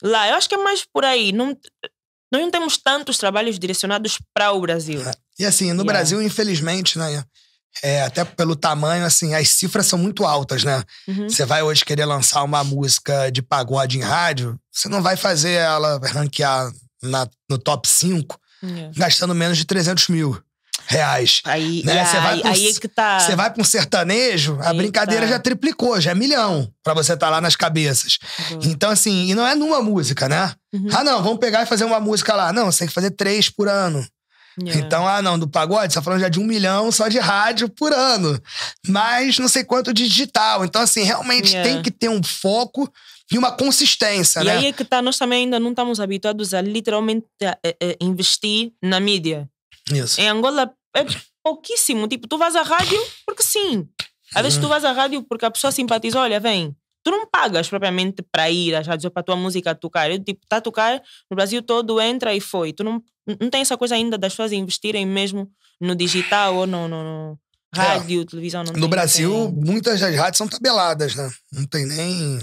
lá. Eu acho que é mais por aí. Não, nós não temos tantos trabalhos direcionados para o Brasil. É, e assim, no Brasil, infelizmente, né? É, até pelo tamanho, assim, as cifras são muito altas, né? Uhum. Você uhum. vai hoje querer lançar uma música de pagode em rádio, você não vai fazer ela ranquear na, no top 5 gastando menos de 300 mil reais. Aí, né? yeah, vai aí é que tá. Você vai pra um sertanejo, aí a brincadeira tá. já triplicou, já é milhão para você estar tá lá nas cabeças. Uhum. Então, assim, e não é numa música, né? Uhum. Ah, não, vamos pegar e fazer uma música lá. Não, você tem que fazer três por ano. Yeah. Então, ah, não, do pagode, você tá falando já de um milhão só de rádio por ano. Mas não sei quanto de digital. Então, assim, realmente yeah. tem que ter um foco e uma consistência, e né? E aí é que tá, nós também ainda não estamos habituados a literalmente a, a, a investir na mídia. Isso. Em Angola é pouquíssimo. Tipo, tu vas à rádio porque sim. Às vezes uhum. tu vas à rádio porque a pessoa simpatiza, olha, vem tu não pagas propriamente para ir às rádios ou para a tua música tocar. Eu, tipo, está a tocar no Brasil todo, entra e foi. Tu não, não tem essa coisa ainda das pessoas investirem mesmo no digital ou no, no, no é. rádio, é. televisão. no tem, Brasil, tem. muitas das rádios são tabeladas, né? Não tem nem,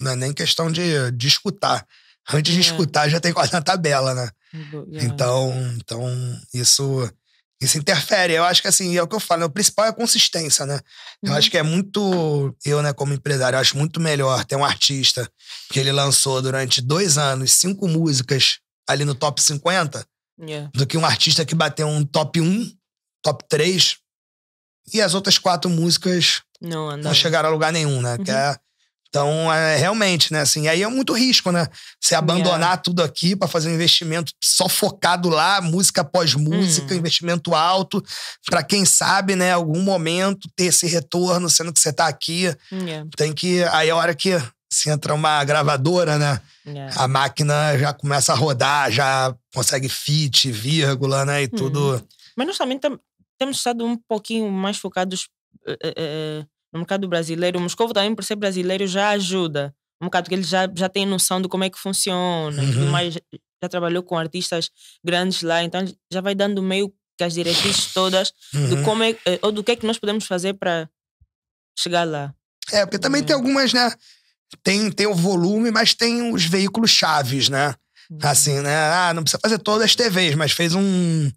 não é nem questão de, de escutar. Antes yeah. de é. escutar, já tem quase na tabela, né? Yeah. É. Então, então, isso isso interfere. Eu acho que assim, é o que eu falo, né, o principal é a consistência, né? Eu uhum. acho que é muito. Eu, né, como empresário, acho muito melhor ter um artista que ele lançou durante dois anos cinco músicas ali no top 50 yeah. É. do que um artista que bateu um top 1, top 3 e as outras quatro músicas não, não chegaram a lugar nenhum, né? Uhum. Que é então, é, realmente, né? Assim, aí é muito risco, né? Você abandonar é. tudo aqui para fazer um investimento só focado lá, música após música, hum. investimento alto, para quem sabe, né, algum momento ter esse retorno, sendo que você tá aqui. É. Tem que. Aí é a hora que se entra uma gravadora, né? É. A máquina já começa a rodar, já consegue fit, vírgula, né? E hum. tudo. Uhum. Mas nós também temos estado um pouquinho mais focados. Uh, uh, no mercado brasileiro, o Moscovo também, por ser brasileiro, já ajuda. Um bocado que ele já, já tem noção de como é que funciona uhum. e tudo uhum. mais. Já trabalhou com artistas grandes lá, então já vai dando meio que as diretrizes todas uhum. do como é, eh, ou do que é que nós podemos fazer para chegar lá. É, porque também uhum. tem hum. algumas, né? Tem, tem o volume, mas tem os veículos chaves, né? Hum. Assim, né? Ah, não precisa fazer todas as TVs, mas fez um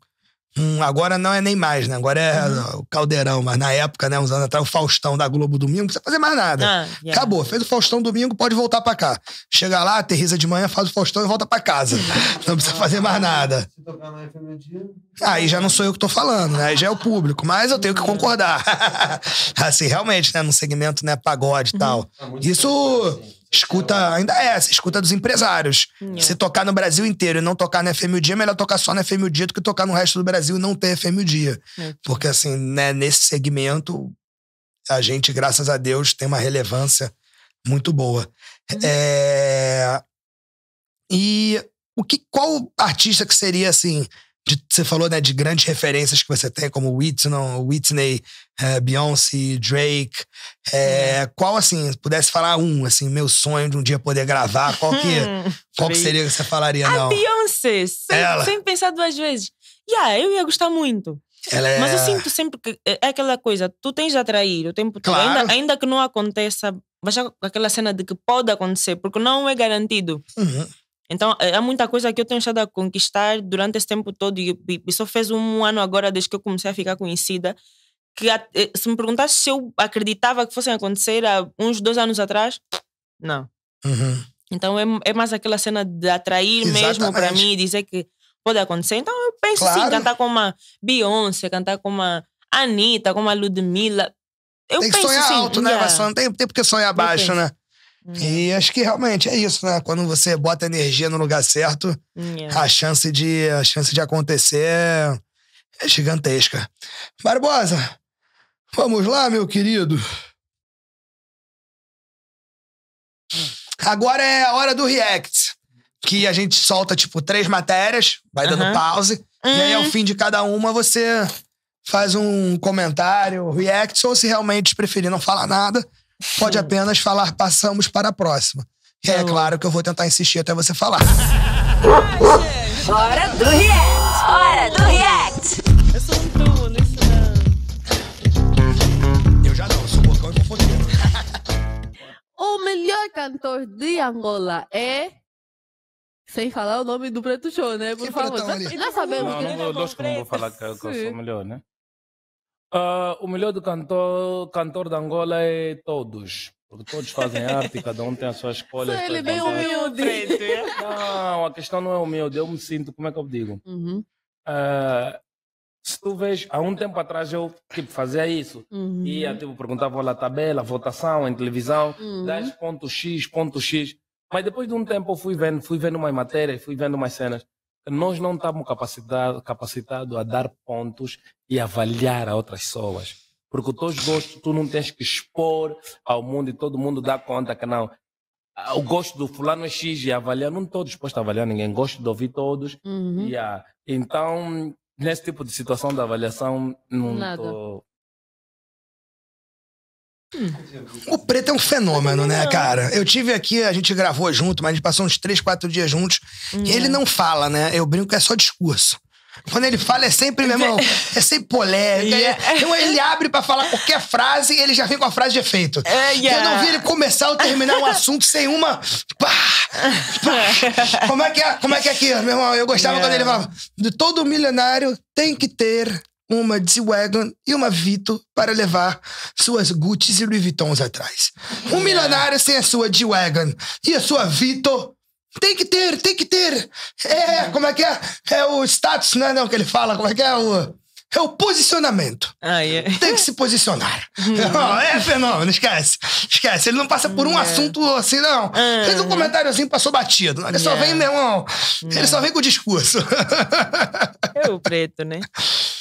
um, agora não é nem mais, né? Agora é uhum. o Caldeirão, mas na época, né, uns anos atrás, o Faustão da Globo Domingo, não precisa fazer mais nada. Ah, yeah. Acabou, fez o Faustão domingo, pode voltar para cá. Chega lá, aterriza de manhã, faz o Faustão e volta para casa. (laughs) não precisa fazer mais nada. É ah, aí já não sou eu que tô falando, né? Aí já é o público, mas eu tenho que concordar. (laughs) assim, realmente, né, num segmento, né, pagode e uhum. tal. Tá Isso assim. Escuta, ainda é, escuta dos empresários. É. Se tocar no Brasil inteiro e não tocar na FM o Dia, é melhor tocar só na FM o Dia do que tocar no resto do Brasil e não ter FM o Dia. É. Porque, assim, né, nesse segmento, a gente, graças a Deus, tem uma relevância muito boa. Uhum. É... E o que, qual artista que seria, assim, de, você falou né, de grandes referências que você tem, como Whitney, Whitney é, Beyoncé, Drake. É, Qual, assim, pudesse falar um, assim, meu sonho de um dia poder gravar, qual que, hum. qual que seria que você falaria, A não? Beyoncé, sem, Ela. sem pensar duas vezes. Yeah, eu ia gostar muito. É... Mas eu é sinto sempre que é, é aquela coisa, tu tens de atrair o tempo todo. Ainda, ainda que não aconteça, mas aquela cena de que pode acontecer, porque não é garantido. Uhum. Então, eh, há muita coisa que eu tenho estado a conquistar durante esse tempo todo e, só fez um ano agora desde que eu comecei a ficar conhecida. Que eh, se me perguntasse se eu acreditava que fossem acontecer há uns dois anos atrás, não. Uhum. Então é, é, mais aquela cena de atrair Exatamente. mesmo para mim, e dizer que pode acontecer. Então eu penso assim, claro. sim, cantar com uma Beyoncé, cantar com uma Anitta, com uma Ludmilla. Eu tem que penso, sonhar sim, alto, né? Yeah. Não tem, tem porque sonhar baixo, né? E é. acho que realmente é isso, né? Quando você bota energia no lugar certo, yeah. É. a, chance de, a chance de acontecer é gigantesca. Barbosa, vamos lá, meu querido. Agora é a hora do react. Que a gente solta, tipo, três matérias, vai dando pause. Uhum. E aí, ao uhum. fim de cada uma, você faz um comentário, react, ou se realmente preferir não falar nada, pode apenas falar passamos para a próxima. E é tá claro que eu vou tentar insistir até você falar. Hora do React! Hora do React! Eu sou um turno, isso Eu já não, sou bocão e (laughs) o melhor cantor de Angola é... Sem falar o nome do Preto Show, né? Por favor. Então, nós, sabemos não, que... Não, lógico é que não vou falar que eu sou melhor, né? Ah, o melhor do cantor, cantor de Angola é todos. Porque todos fazem arte, cada um tem a sua escolha. Só ele é bem humilde. Não, a questão não é humilde. Eu me sinto, como é que eu digo? Uhum. Ah, se tu vês, há um tempo atrás eu tipo, fazia isso. Uhum. Ia, tipo, perguntava olha, a tabela, votação em televisão, uhum. 10.x, X. Mas depois de um tempo eu fui vendo, fui vendo umas matérias, fui vendo umas cenas nós não estamos capacitados capacitado a dar pontos e avaliar a outras pessoas. Porque os teus gostos tu não tens que expor ao mundo e todo mundo dá conta que não. Ah, o gosto do fulano é X e avaliar, não estou disposto a avaliar ninguém, gosto de ouvir todos. Uhum. Yeah. Então, nesse tipo de situação de avaliação, não estou Hum. O preto é um fenômeno, né, cara? Eu tive aqui, a gente gravou junto, mas a gente passou uns três, quatro dias juntos. Hum. E ele não fala, né? Eu brinco que é só discurso. Quando ele fala, é sempre, meu irmão, (laughs) é sempre polêmica. Yeah. É. É. Então ele abre para falar qualquer frase e ele já vem com a frase de efeito. Uh, yeah. Eu não vi ele começar ou terminar um (laughs) assunto sem uma. Pá, pá. Como é que é? Como é que é aqui, meu irmão? Eu gostava yeah. quando ele falava: de todo milionário tem que ter uma G-Wagon e uma Vito para levar suas Gucci e Louis Vuittons atrás. Um milionário sem a sua G-Wagon e a sua Vito tem que ter, tem que ter. É, como é que é? É o status, né? não é Não, que ele fala, como é que é? O é o posicionamento. Ah, yeah. É. Tem que se posicionar. Uhum. (laughs) é fenômeno, esquece. Esquece. Ele não passa por um yeah. É. assunto assim, não. Ah. Fez um comentáriozinho, passou batido. Ele yeah. só é. vem, meu irmão. Ele só vem com o discurso. é o preto, né?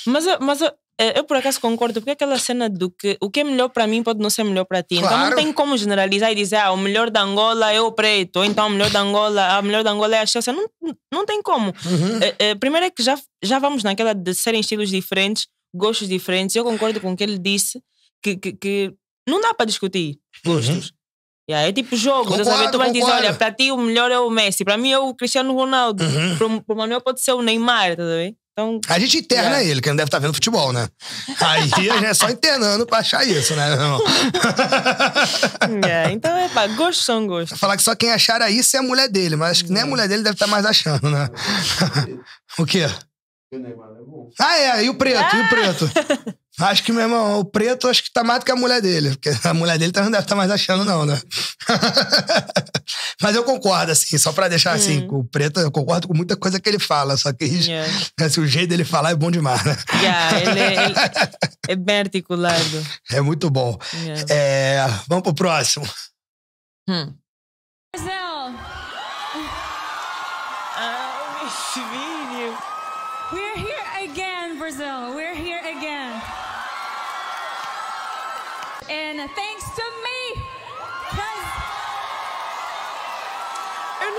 Mas, mas é, eu por acaso concordo, porque aquela cena do que o que é melhor para mim pode não ser melhor para ti. Claro. Então não tem como generalizar e dizer, ah, o melhor da Angola é o preto, ou então o melhor da Angola, a melhor da Angola é a Chelsea. Não, não tem como. Uhum. É, é, primeiro é que já, já vamos naquela de serem estilos diferentes, gostos diferentes. Eu concordo com o que ele disse, que, que, que não dá para discutir gostos. Yeah, uhum. é tipo jogo, concordo, sabe? tu vais dizer, olha, para ti o melhor é o Messi, para mim é o Cristiano Ronaldo, uhum. para o Manuel pode ser o Neymar, tá vendo? Então, a gente interna é. ele, que não deve estar tá vendo futebol, né? Aí é só internando pra achar isso, né? (laughs) é, então é pá, gosto são gosto. Falar que só quem achar isso é a mulher dele, mas acho que nem a mulher dele deve estar tá mais achando, né? (laughs) o quê? O Neymar. Ah, é, e o preto, ah! e o ah! preto. (laughs) Acho que, meu irmão, o preto acho que tá mais do que a mulher dele. Porque a mulher dele tá, não deve estar tá mais achando, não, né? (laughs) Mas eu concordo, assim, só pra deixar assim, hum. assim, o preto, eu concordo com muita coisa que ele fala, só que yeah. (laughs) assim, o jeito dele falar é bom demais, né? Yeah, ele, é, ele é bem articulado. É muito bom. Yeah. É, vamos pro próximo. Hum. É,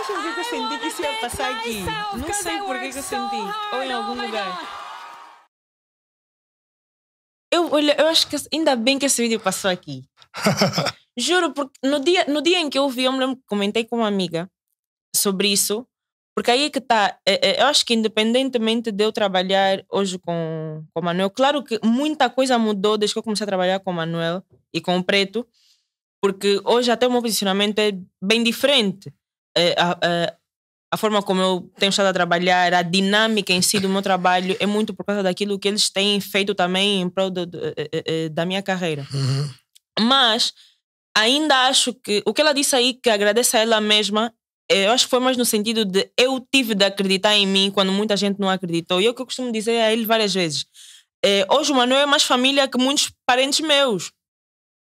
última vez que eu senti que isso ia passar aqui. Não sei por que eu senti. Ou em algum oh lugar. Eu, olha, eu acho que ainda bem que esse vídeo passou aqui. (laughs) Juro, porque no dia, no dia em que eu vi, eu me lembro que comentei com uma amiga sobre isso, porque aí é que está. É, é, eu acho que independentemente de eu trabalhar hoje com, com o Manuel, claro que muita coisa mudou desde que eu comecei a trabalhar com o Manuel e com o Preto, porque hoje até o meu posicionamento é bem diferente. É, a, é, a forma como eu tenho estado a trabalhar, a dinâmica em si do meu trabalho, é muito por causa daquilo que eles têm feito também em prol do, do, é, da minha carreira. Uhum. Mas ainda acho que o que ela disse aí, que agradece a ela mesma, eu acho que foi mais no sentido de eu tive de acreditar em mim quando muita gente não acreditou. E é o que eu costumo dizer a ele várias vezes. É, hoje o Manuel é mais família que muitos parentes meus.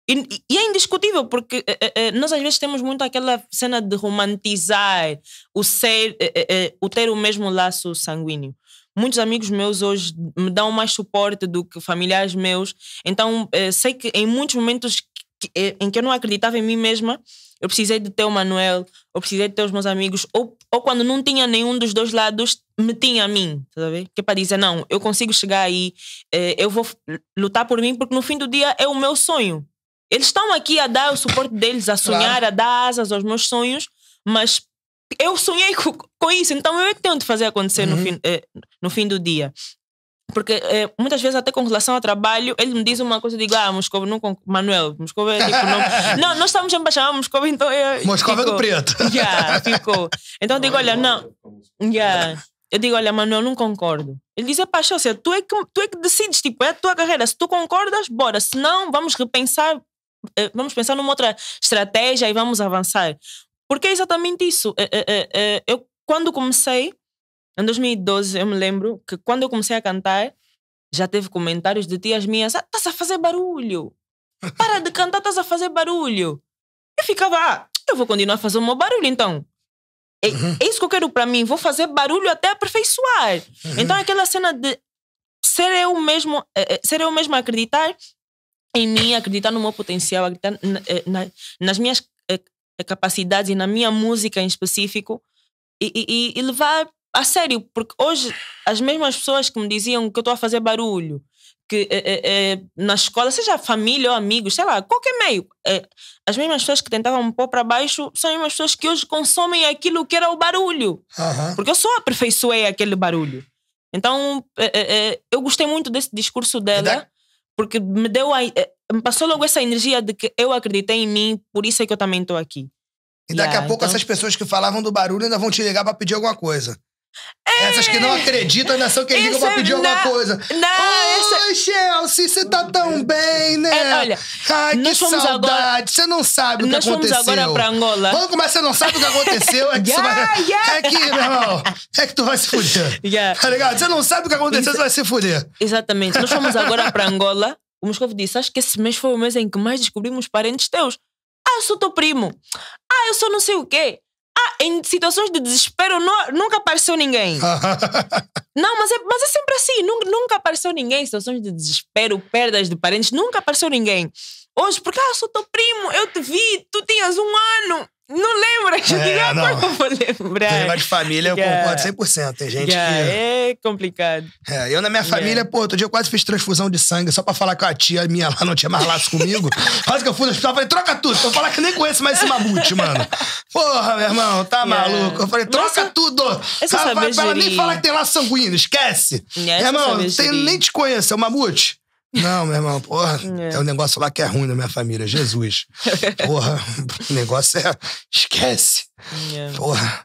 E, e, é indiscutível, porque uh, uh, nós às vezes temos muito aquela cena de romantizar o ser, uh, o ter o mesmo laço sanguíneo. Muitos amigos meus hoje me dão mais suporte do que familiares meus, então sei que em muitos momentos que, em que eu não acreditava em mim mesma, eu precisei de ter o Manuel, eu precisei de ter os meus amigos, ou, ou quando não tinha nenhum dos dois lados, me tinha a mim, sabe Que é para dizer, não, eu consigo chegar aí, eu vou lutar por mim, porque no fim do dia é o meu sonho. Eles estão aqui a dar o suporte deles, a sonhar, claro. a dar asas aos meus sonhos, mas eu sonhei com, com isso, então eu é que tenho de fazer acontecer uhum. no, fim, eh, no fim do dia. Porque eh, muitas vezes, até com relação ao trabalho, ele me diz uma coisa, eu digo, ah, Moscova, não com Manuel, Moscou é tipo, não, (laughs) não, nós estamos sempre a chamar então eu. Moscou é do preto. (laughs) Yeah, ficou. Então eu digo, olha, não. Yeah. Eu digo, olha, Manuel, não concordo. Ele diz, pá, Chelsea, tu é, que, tu é que decides, tipo, é a tua carreira. Se tu concordas, bora. Se não, vamos repensar eh, vamos pensar numa outra estratégia e vamos avançar. Porque é exatamente isso. Eh, eh, eu, quando comecei, em 2012, eu me lembro que quando eu comecei a cantar, já teve comentários de tias minhas: ah, estás a fazer barulho. Para de cantar, estás a fazer barulho. Eu ficava, ah, eu vou continuar a fazer o meu barulho então. É, uhum. é isso que eu quero para mim, vou fazer barulho até aperfeiçoar. Uhum. Então aquela cena de ser eu mesmo, ser eu mesmo acreditar em mim, acreditar no meu potencial, acreditar na, eh, na, nas minhas eh, eh, capacidades e na minha música em específico e, e, e, levar a sério, porque hoje as mesmas pessoas que me diziam que eu estou a fazer barulho, que na escola, seja família ou amigos, sei lá, qualquer meio, as mesmas pessoas que tentavam me pôr para baixo são as mesmas pessoas que hoje consomem aquilo que era o barulho, porque eu só aperfeiçoei aquele barulho. Então, eu gostei muito desse discurso dela. Porque me deu a, eh, me passou logo essa energia de que eu acreditei em mim, por isso é que eu também estou aqui. E daqui yeah, a pouco então... essas pessoas que falavam do barulho ainda vão te ligar para pedir alguma coisa. É! Essas que não acreditam ainda são quem ligam pra pedir é alguma coisa. Não, oh, Ai, Chelsea, você tá tão bem, né? É, olha, Ai, que saudade. Você não sabe o que aconteceu. Nós fomos agora pra Angola. Vamos começar, você não sabe o que aconteceu. É que, (laughs) yeah, vai... yeah. é que meu irmão, é que tu vai se fuder. Yeah. Tá ligado? Você não sabe o que aconteceu, você vai se fuder. Exatamente. Nós fomos agora pra Angola. O Moscovo disse, acho que esse mês foi o mês em que mais descobrimos parentes teus. Ah, eu sou teu primo. Ah, eu sou não sei o quê. Ah, em situações de desespero não, nunca apareceu ninguém. (laughs) não, mas é, mas é sempre assim. Nunca, nunca apareceu ninguém. situações de desespero, perdas de parentes, nunca apareceu ninguém. Hoje, porque ah, eu sou teu primo, eu te vi, tu tinhas um ano. Não lembra, de é, não. eu vou lembrar. Lembrar de família, eu concordo 100%. Tem gente yeah. que... É complicado. É, eu na minha família, yeah. pô, outro dia eu quase fiz transfusão de sangue só pra falar que a tia minha lá não tinha mais laço comigo. (laughs) Quase que eu fui no hospital, falei, troca tudo. Eu falar que nem conheço mais esse mamute, mano. Porra, meu irmão, tá maluco. Eu falei, troca Mas, tudo. Ela, vai, ela nem fala que tem laço sanguíneo, esquece. Né, meu irmão, tem, nem te conheço, é o mamute. Não, meu irmão, porra, é. é. um negócio lá que é ruim na minha família, Jesus. (laughs) Porra, o negócio é. Esquece. É. Porra.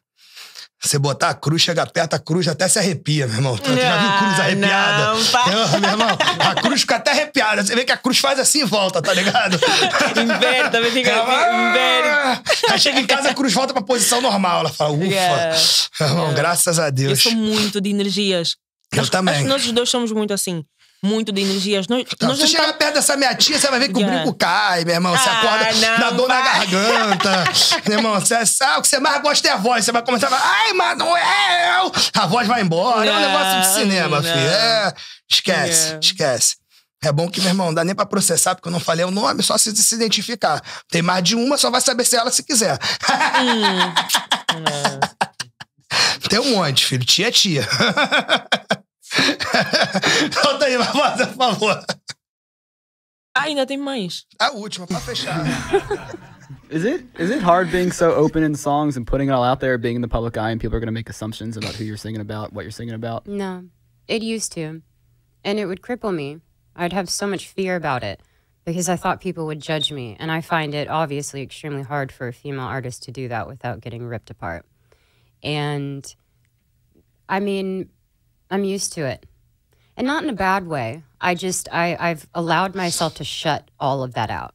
Você botar a cruz, chega perto, a cruz até se arrepia, meu irmão. Tu ah, já viu cruz arrepiada? Não, pá. Eu, meu irmão, a cruz fica até arrepiada. Você vê que a cruz faz assim e volta, tá ligado? Inverno também fica inverno. Ah! Aí chega em casa, a cruz volta pra posição normal. Ela fala, ufa. Yeah. É. Meu irmão, yeah. É. graças a Deus. Eu sou muito de energias. Eu nós, também. Acho que nós dois somos muito assim muito de energias. Nós, não, tá, nós você chegar tá... perto dessa minha tia, você vai ver que yeah. o brinco cai, meu irmão. Você ah, acorda não, na dor vai. na garganta. (laughs) meu irmão, você é sabe o que você mais gosta é a voz. Você vai começar a falar, ai, Manuel! A voz vai embora. é um negócio de cinema, filho. É, esquece, yeah. esquece. É bom que, meu irmão, não dá nem pra processar, porque eu não falei o nome, só se, se identificar. Tem mais de uma, só vai saber se é ela se quiser. Hum. (laughs) Tem um monte, filho. Tia é tia. (laughs) Solta (laughs) aí, por favor. Ah, ainda tem mais. A última, pra fechar. is it is it hard being so open in songs and putting it all out there, being in the public eye, and people are going to make assumptions about who you're singing about, what you're singing about? No, it used to, and it would cripple me. I'd have so much fear about it because I thought people would judge me, and I find it obviously extremely hard for a female artist to do that without getting ripped apart. And I mean, I'm used to it. And not in a bad way. I just I, I've allowed myself to shut all of that out.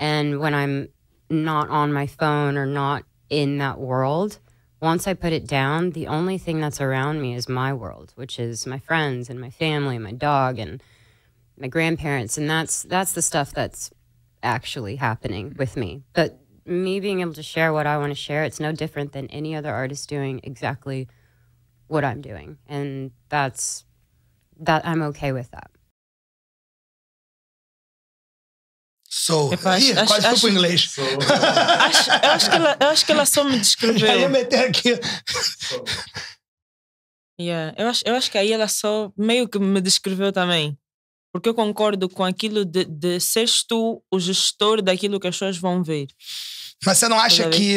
And when I'm not on my phone or not in that world, once I put it down, the only thing that's around me is my world, which is my friends and my family and my dog and my grandparents and that's that's the stuff that's actually happening with me. But me being able to share what I want to share, it's no different than any other artist doing exactly what I'm doing. And that's that I'm okay with that. Sou. Epa, quase tudo fui inglês. acho, eu, acho que ela, eu acho que ela só me descreveu. Eu ia meter aqui. Yeah. Eu, acho, eu acho que aí ela só meio que me descreveu também. Porque eu concordo com aquilo de, de seres tu o gestor daquilo que as pessoas vão ver. Mas você não acha que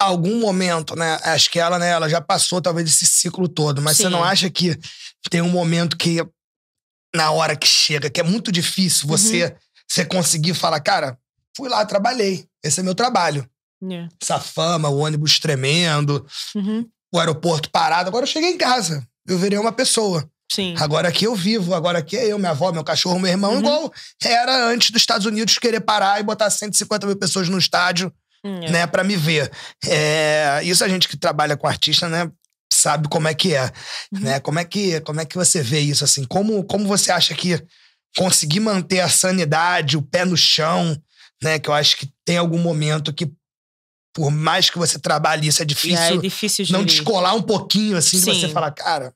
algum momento, né? Acho que ela, né, ela já passou talvez esse ciclo todo, mas Sim. você não acha que tem um momento que na hora que chega, que é muito difícil uhum. você, uhum. você conseguir falar, cara, fui lá, trabalhei, esse é meu trabalho. Yeah. É. Essa fama, o ônibus tremendo, uhum. o aeroporto parado. Agora eu cheguei em casa, eu virei uma pessoa. Sim. Agora aqui eu vivo, agora aqui é eu, minha avó, meu cachorro, meu irmão, uhum. igual era antes dos Estados Unidos querer parar e botar 150 mil pessoas no estádio Hum, é. né, para me ver. É, isso a gente que trabalha com artista, né, sabe como é que é, uhum. né? Como é que, como é que você vê isso assim? Como como você acha que conseguir manter a sanidade, o pé no chão, né, que eu acho que tem algum momento que por mais que você trabalhe isso, é difícil, é difícil não descolar um pouquinho, assim, de você falar, cara,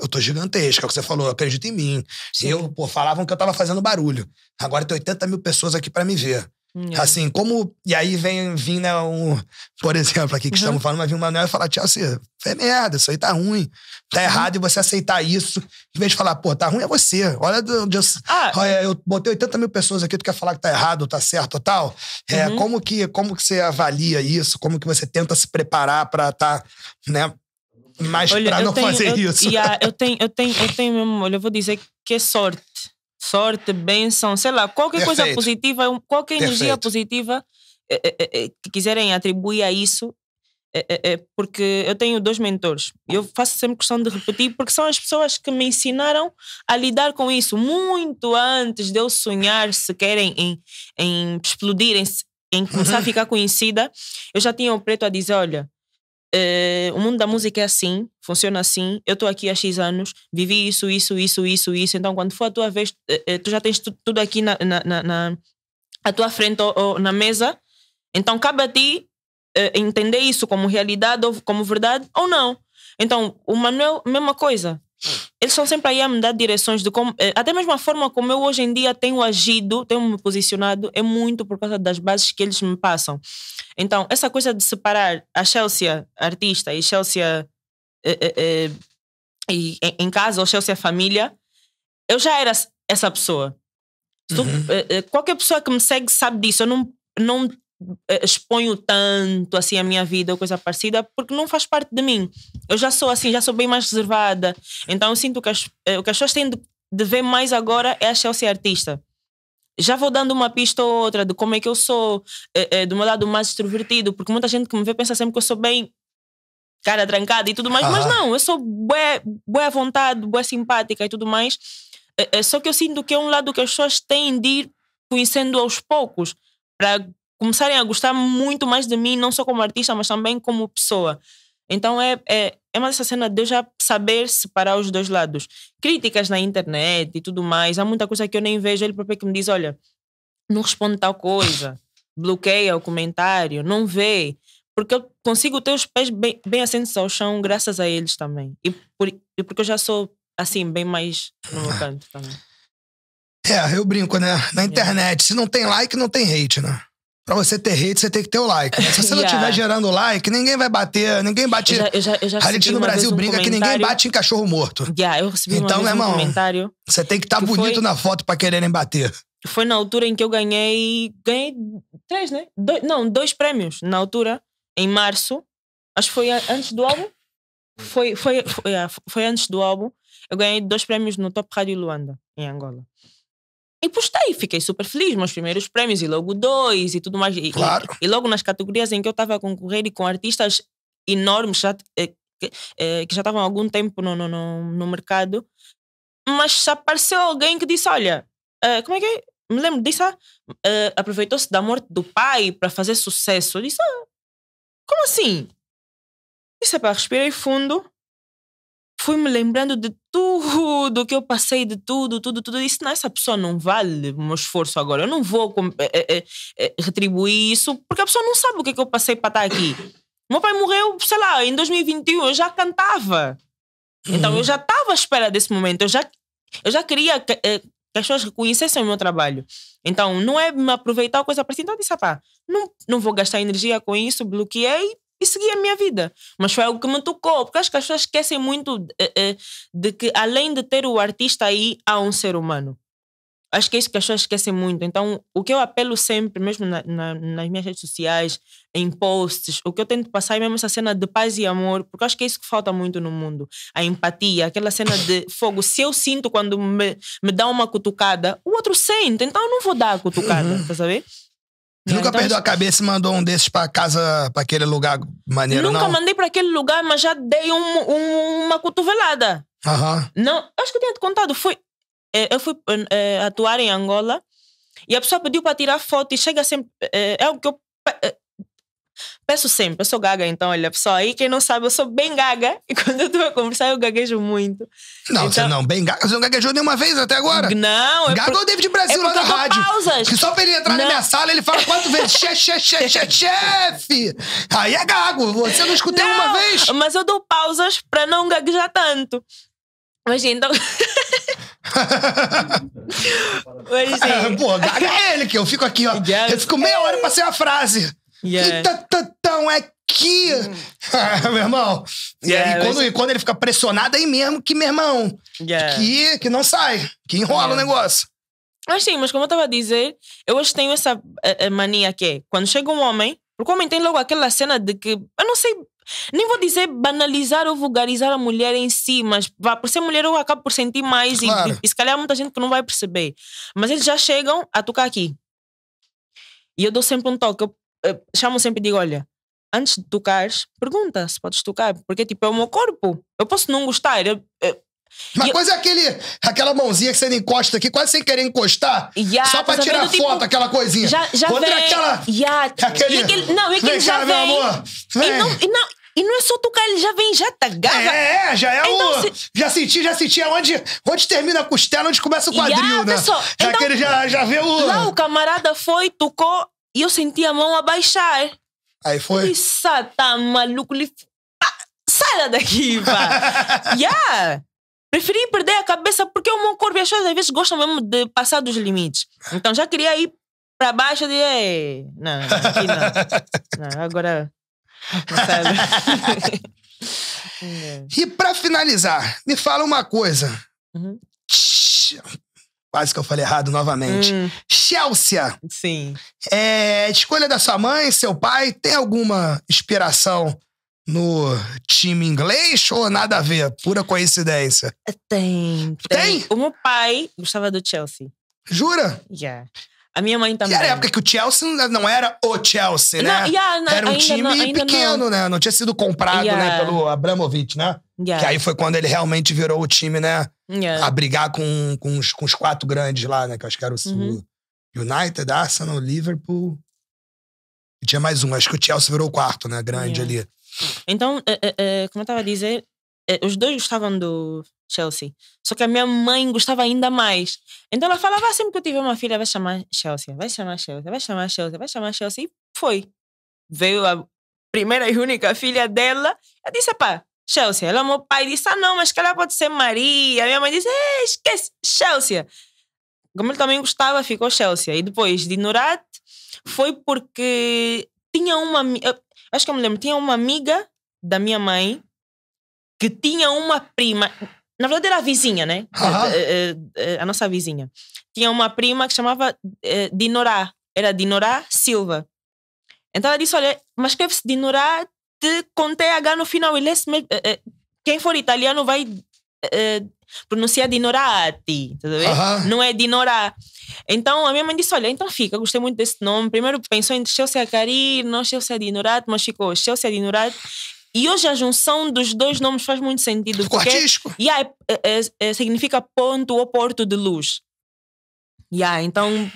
eu tô gigantesca, é o que você falou, acredita em mim. Sim. Eu, pô, falavam que eu tava fazendo barulho. Agora tem 80 mil pessoas aqui para me ver. É. Assim, como. E aí vem, vindo né, um. Por exemplo, aqui que uhum. estamos falando, mas vem o Manuel e falar: tia você é merda, isso aí tá ruim, tá uhum. errado, uhum. e você aceitar isso, em vez de falar, pô, tá ruim é você. Olha, eu, ah, olha, eu botei 80 mil pessoas aqui, tu quer falar que tá errado, tá certo ou tal. É, uhum. como, que, como que você avalia isso? Como que você tenta se preparar pra tá, né? mais olha, pra não tenho, fazer eu, isso. Yeah, (laughs) eu, tenho, eu, tenho, eu tenho mesmo, olha, eu vou dizer que é sorte sorte, bênção, sei lá, qualquer Defeito. coisa positiva, qualquer Defeito. energia positiva é, é, é, que quiserem atribuir a isso. Eh, eh, eh, porque eu tenho dois mentores. Eu faço sempre questão de repetir, porque são as pessoas que me ensinaram a lidar com isso muito antes de eu sonhar se querem em, em explodir, em, em começar a (laughs) ficar conhecida. Eu já tinha o preto a dizer: olha, Uh, o mundo da música é assim, funciona assim. Eu estou aqui há X anos, vivi isso, isso, isso, isso, isso. Então, quando for a tua vez, uh, tu já tens tu, tudo aqui na, na, na, à tua frente ou, ou, na mesa. Então, cabe a ti uh, entender isso como realidade ou como verdade ou não. Então, o Manuel, mesma coisa eles estão sempre aí a me dar direções de como. Eh, até mesmo a forma como eu hoje em dia tenho agido, tenho me posicionado, é muito por causa das bases que eles me passam. Então, essa coisa de separar a Chelsea artista e Chelsea é, é, é, e, em casa ou Chelsea família, eu já era essa pessoa. Uhum. Eh, eh, qualquer pessoa que me segue sabe disso. Eu não, não eh, exponho tanto assim a minha vida ou coisa parecida porque não faz parte de mim. Eu já sou assim, já sou bem mais reservada. Então eu sinto que as, eh, o que as pessoas têm de, de ver mais agora é a Chelsea artista. Já vou dando uma pista ou outra de como é que eu sou, é, é, do meu lado mais extrovertido, porque muita gente que me vê pensa sempre que eu sou bem cara trancada e tudo mais, ah. mas não, eu sou boa, boa vontade, boa simpática e tudo mais. É, só que eu sinto que é um lado que as pessoas têm de ir conhecendo aos poucos para começarem a gostar muito mais de mim, não só como artista, mas também como pessoa. Então é, é, é uma dessa cena de eu já saber separar os dois lados. Críticas na internet e tudo mais, há muita coisa que eu nem vejo. Ele próprio que me diz: olha, não responde tal coisa, bloqueia o comentário, não vê. Porque eu consigo ter os pés bem, bem assentos ao chão, graças a eles também. E, por, e porque eu já sou, assim, bem mais no meu canto também. É, eu brinco, né? Na é. internet, se não tem like, não tem hate, né? Pra você ter hate, você tem que ter o like. Né? Se você não (laughs) estiver gerando like, ninguém vai bater, ninguém bate. Eu já, eu já, eu já a gente no Brasil um brinca comentário... que ninguém bate em cachorro morto. Yeah, eu recebi então, uma vez um comentário. Você tem que estar tá bonito foi... na foto pra quererem bater. Foi na altura em que eu ganhei. Ganhei três, né? Dois, não, dois prêmios. Na altura, em março. Acho que foi antes do álbum. Foi, foi, foi, foi antes do álbum. Eu ganhei dois prêmios no Top Rádio Luanda, em Angola. E postei, fiquei super feliz, meus primeiros prêmios, e logo dois e tudo mais. E, claro. e, e logo nas categorias em que eu estava a concorrer e com artistas enormes já, eh, que, eh, que, já estavam há algum tempo no, no, no, no mercado, mas apareceu alguém que disse: Olha, uh, como é que é? Me lembro disso, uh, ah, aproveitou-se da morte do pai para fazer sucesso. Eu disse: ah, Como assim? Disse: é para Respirei fundo, fui-me lembrando de tudo que eu passei, de tudo, tudo, tudo. Isso essa pessoa não vale o meu esforço agora. Eu não vou é, é, é, retribuir isso, porque a pessoa não sabe o que, é que eu passei para estar aqui. Meu pai morreu, sei lá, em 2021, eu já cantava. Então eu uhum. já estava à espera desse momento, eu já, eu já queria que, eh, que as pessoas reconhecessem o meu trabalho. Então, não é me aproveitar a coisa para si. Então, eu disse, ah, pá, não, não vou gastar energia com isso, bloqueei, e segui a minha vida. Mas foi algo que me tocou, porque acho que as pessoas esquecem muito de, eh, eh, de que, além de ter o artista aí, há um ser humano. Acho que é isso que as pessoas esquecem muito. Então, o que eu apelo sempre, mesmo na, na, nas minhas redes sociais, em posts, o que eu tento passar é mesmo essa cena de paz e amor, porque acho que é isso que falta muito no mundo. A empatia, aquela cena de fogo. Se eu sinto quando me, me dá uma cutucada, o outro sente, então eu não vou dar a cutucada, uhum. tá sabendo? Né, nunca então, perdeu a cabeça e mandou um desses pra casa, pra aquele lugar maneiro, nunca não? Nunca mandei pra aquele lugar, mas já dei um, um, uma cotovelada. Aham. Não, acho que eu tinha te contado. Fui, eh, eu fui é, atuar em Angola e a pessoa pediu pra tirar foto e chega sempre. É, é o que eu peço sempre, eu sou gaga, então, olha só. Aí quem não sabe, eu sou bem gaga. (laughs) E quando eu tô a conversar, eu gaguejo muito. Não, então... você não, bem gaga. Você não gaguejou nenhuma vez até agora? Não. É gaga por... é o David Brasil é lá da rádio. Pausas. Que só pra ele entrar não. na minha sala, ele fala quatro vezes: che, che, che, (laughs) chefe. Aí é gago. Você não escutei não, uma vez. Mas eu dou pausas pra não gaguejar tanto. Mas então. (laughs) É. Pô, gaga é ele que eu fico aqui, ó. Eu fico meia hora pra ser a frase. Yeah. Então é tá, tá, tá, que. (laughs) meu irmão. Yeah, e, é, quando, e quando ele fica pressionado, é aí mesmo que, meu irmão. Yeah. É. Que, que não sai, que enrola o negócio. Mas sim, mas como eu estava a dizer, eu hoje tenho essa eh, eh, mania que é quando chega um homem, porque o homem tem logo aquela cena de que, eu não sei, nem vou dizer banalizar ou vulgarizar a mulher em si, mas vá, por ser mulher eu acabo por sentir mais claro. e, e, se calhar muita gente que não vai perceber. Mas eles já chegam a tocar aqui. E eu dou sempre um toque. Eu eh, chamam sempre e digo: olha, antes de tocares, pergunta se podes tocar, porque tipo, é o meu corpo. Eu posso não gostar. Eu, eu, mas eu... é aquele, aquela mãozinha que você encosta aqui, quase sem querer encostar, yeah, só pra tirar vendo, tipo, foto, tipo, aquela coisinha. Já, já Contra vem, aquela. Yeah, (laughs) aquele, e aquele, não, e aquele vem já cá, vem. meu amor. Vem. E não, e não, e não é só tocar, ele já vem, já tá gava. É, é, é, já é então, o. Se... Já senti, já senti. É onde, onde termina a costela, onde começa o quadril, yeah, né? Pessoal, é então, já, já vê o. Não, o camarada foi, tocou, e eu senti a mão abaixar. Aí foi. Isso, tá maluco. Ah, sai daqui, pá. (laughs) yeah. Preferi perder a cabeça porque é o meu corpo e as pessoas às vezes gostam mesmo de passar dos limites. Então já queria ir para baixo de. não, aqui não. (laughs) não agora. Não sabe. (laughs) e para finalizar, me fala uma coisa. Uhum. Quase que eu falei errado novamente. Hum. Chelsea. Sim. É, escolha da sua mãe, seu pai, tem alguma inspiração no time inglês ou nada a ver? Pura coincidência. Tem. Tem? tem? O meu pai gostava do Chelsea. Jura? Yeah. A minha mãe também. E era a época que o Chelsea não era o Chelsea, né? Não, yeah, não, era um time não, pequeno, né? Não tinha sido comprado yeah. né, pelo Abramovich, né? Yeah. Que aí foi quando ele realmente virou o time, né? A brigar com, com, os, com os quatro grandes lá, né? Que acho que era o uhum. United, Arsenal, Liverpool. E tinha mais um. Acho que o Chelsea virou o quarto, né? Grande ali. Então, eh, eh, eh, como eu tava a dizer, eh, os dois gostavam do Chelsea. Só que a minha mãe gostava ainda mais. Então ela falava ah, sempre que eu tiver uma filha, vai chamar Chelsea, vai chamar Chelsea, vai chamar Chelsea, vai chamar Chelsea. E foi. Veio a primeira e única filha dela. Eu disse, pá, Chelsea. Ela, meu pai, disse, ah, não, mas que ela pode ser Maria. A Minha mãe disse, eh, esquece, Chelsea. Como ele também gostava, ficou Chelsea. E depois de Nurat, foi porque tinha uma. Acho que eu me lembro, tinha uma amiga da minha mãe que tinha uma prima. Na verdade, era a vizinha, né? A, eh, eh, eh, a, nossa vizinha. Tinha uma prima que chamava Dinorá. Era Dinorá Silva. Então ela disse: Olha, mas escreve-se Dinorá de, com TH no final. ele é se mesmo, quem for italiano vai pronunciar Dinorati. Tá uh -huh. Não é Dinorá. Então a minha mãe disse: Olha, então fica, gostei muito desse nome. Primeiro pensou em Chelsea é Carir, não Chelsea é Dinorat, mas ficou Chelsea é Dinorat. E hoje a junção dos dois nomes faz muito sentido. Ficou porque artístico. Yeah, é, é, é, é significa ponto ou porto de luz. Yeah, então,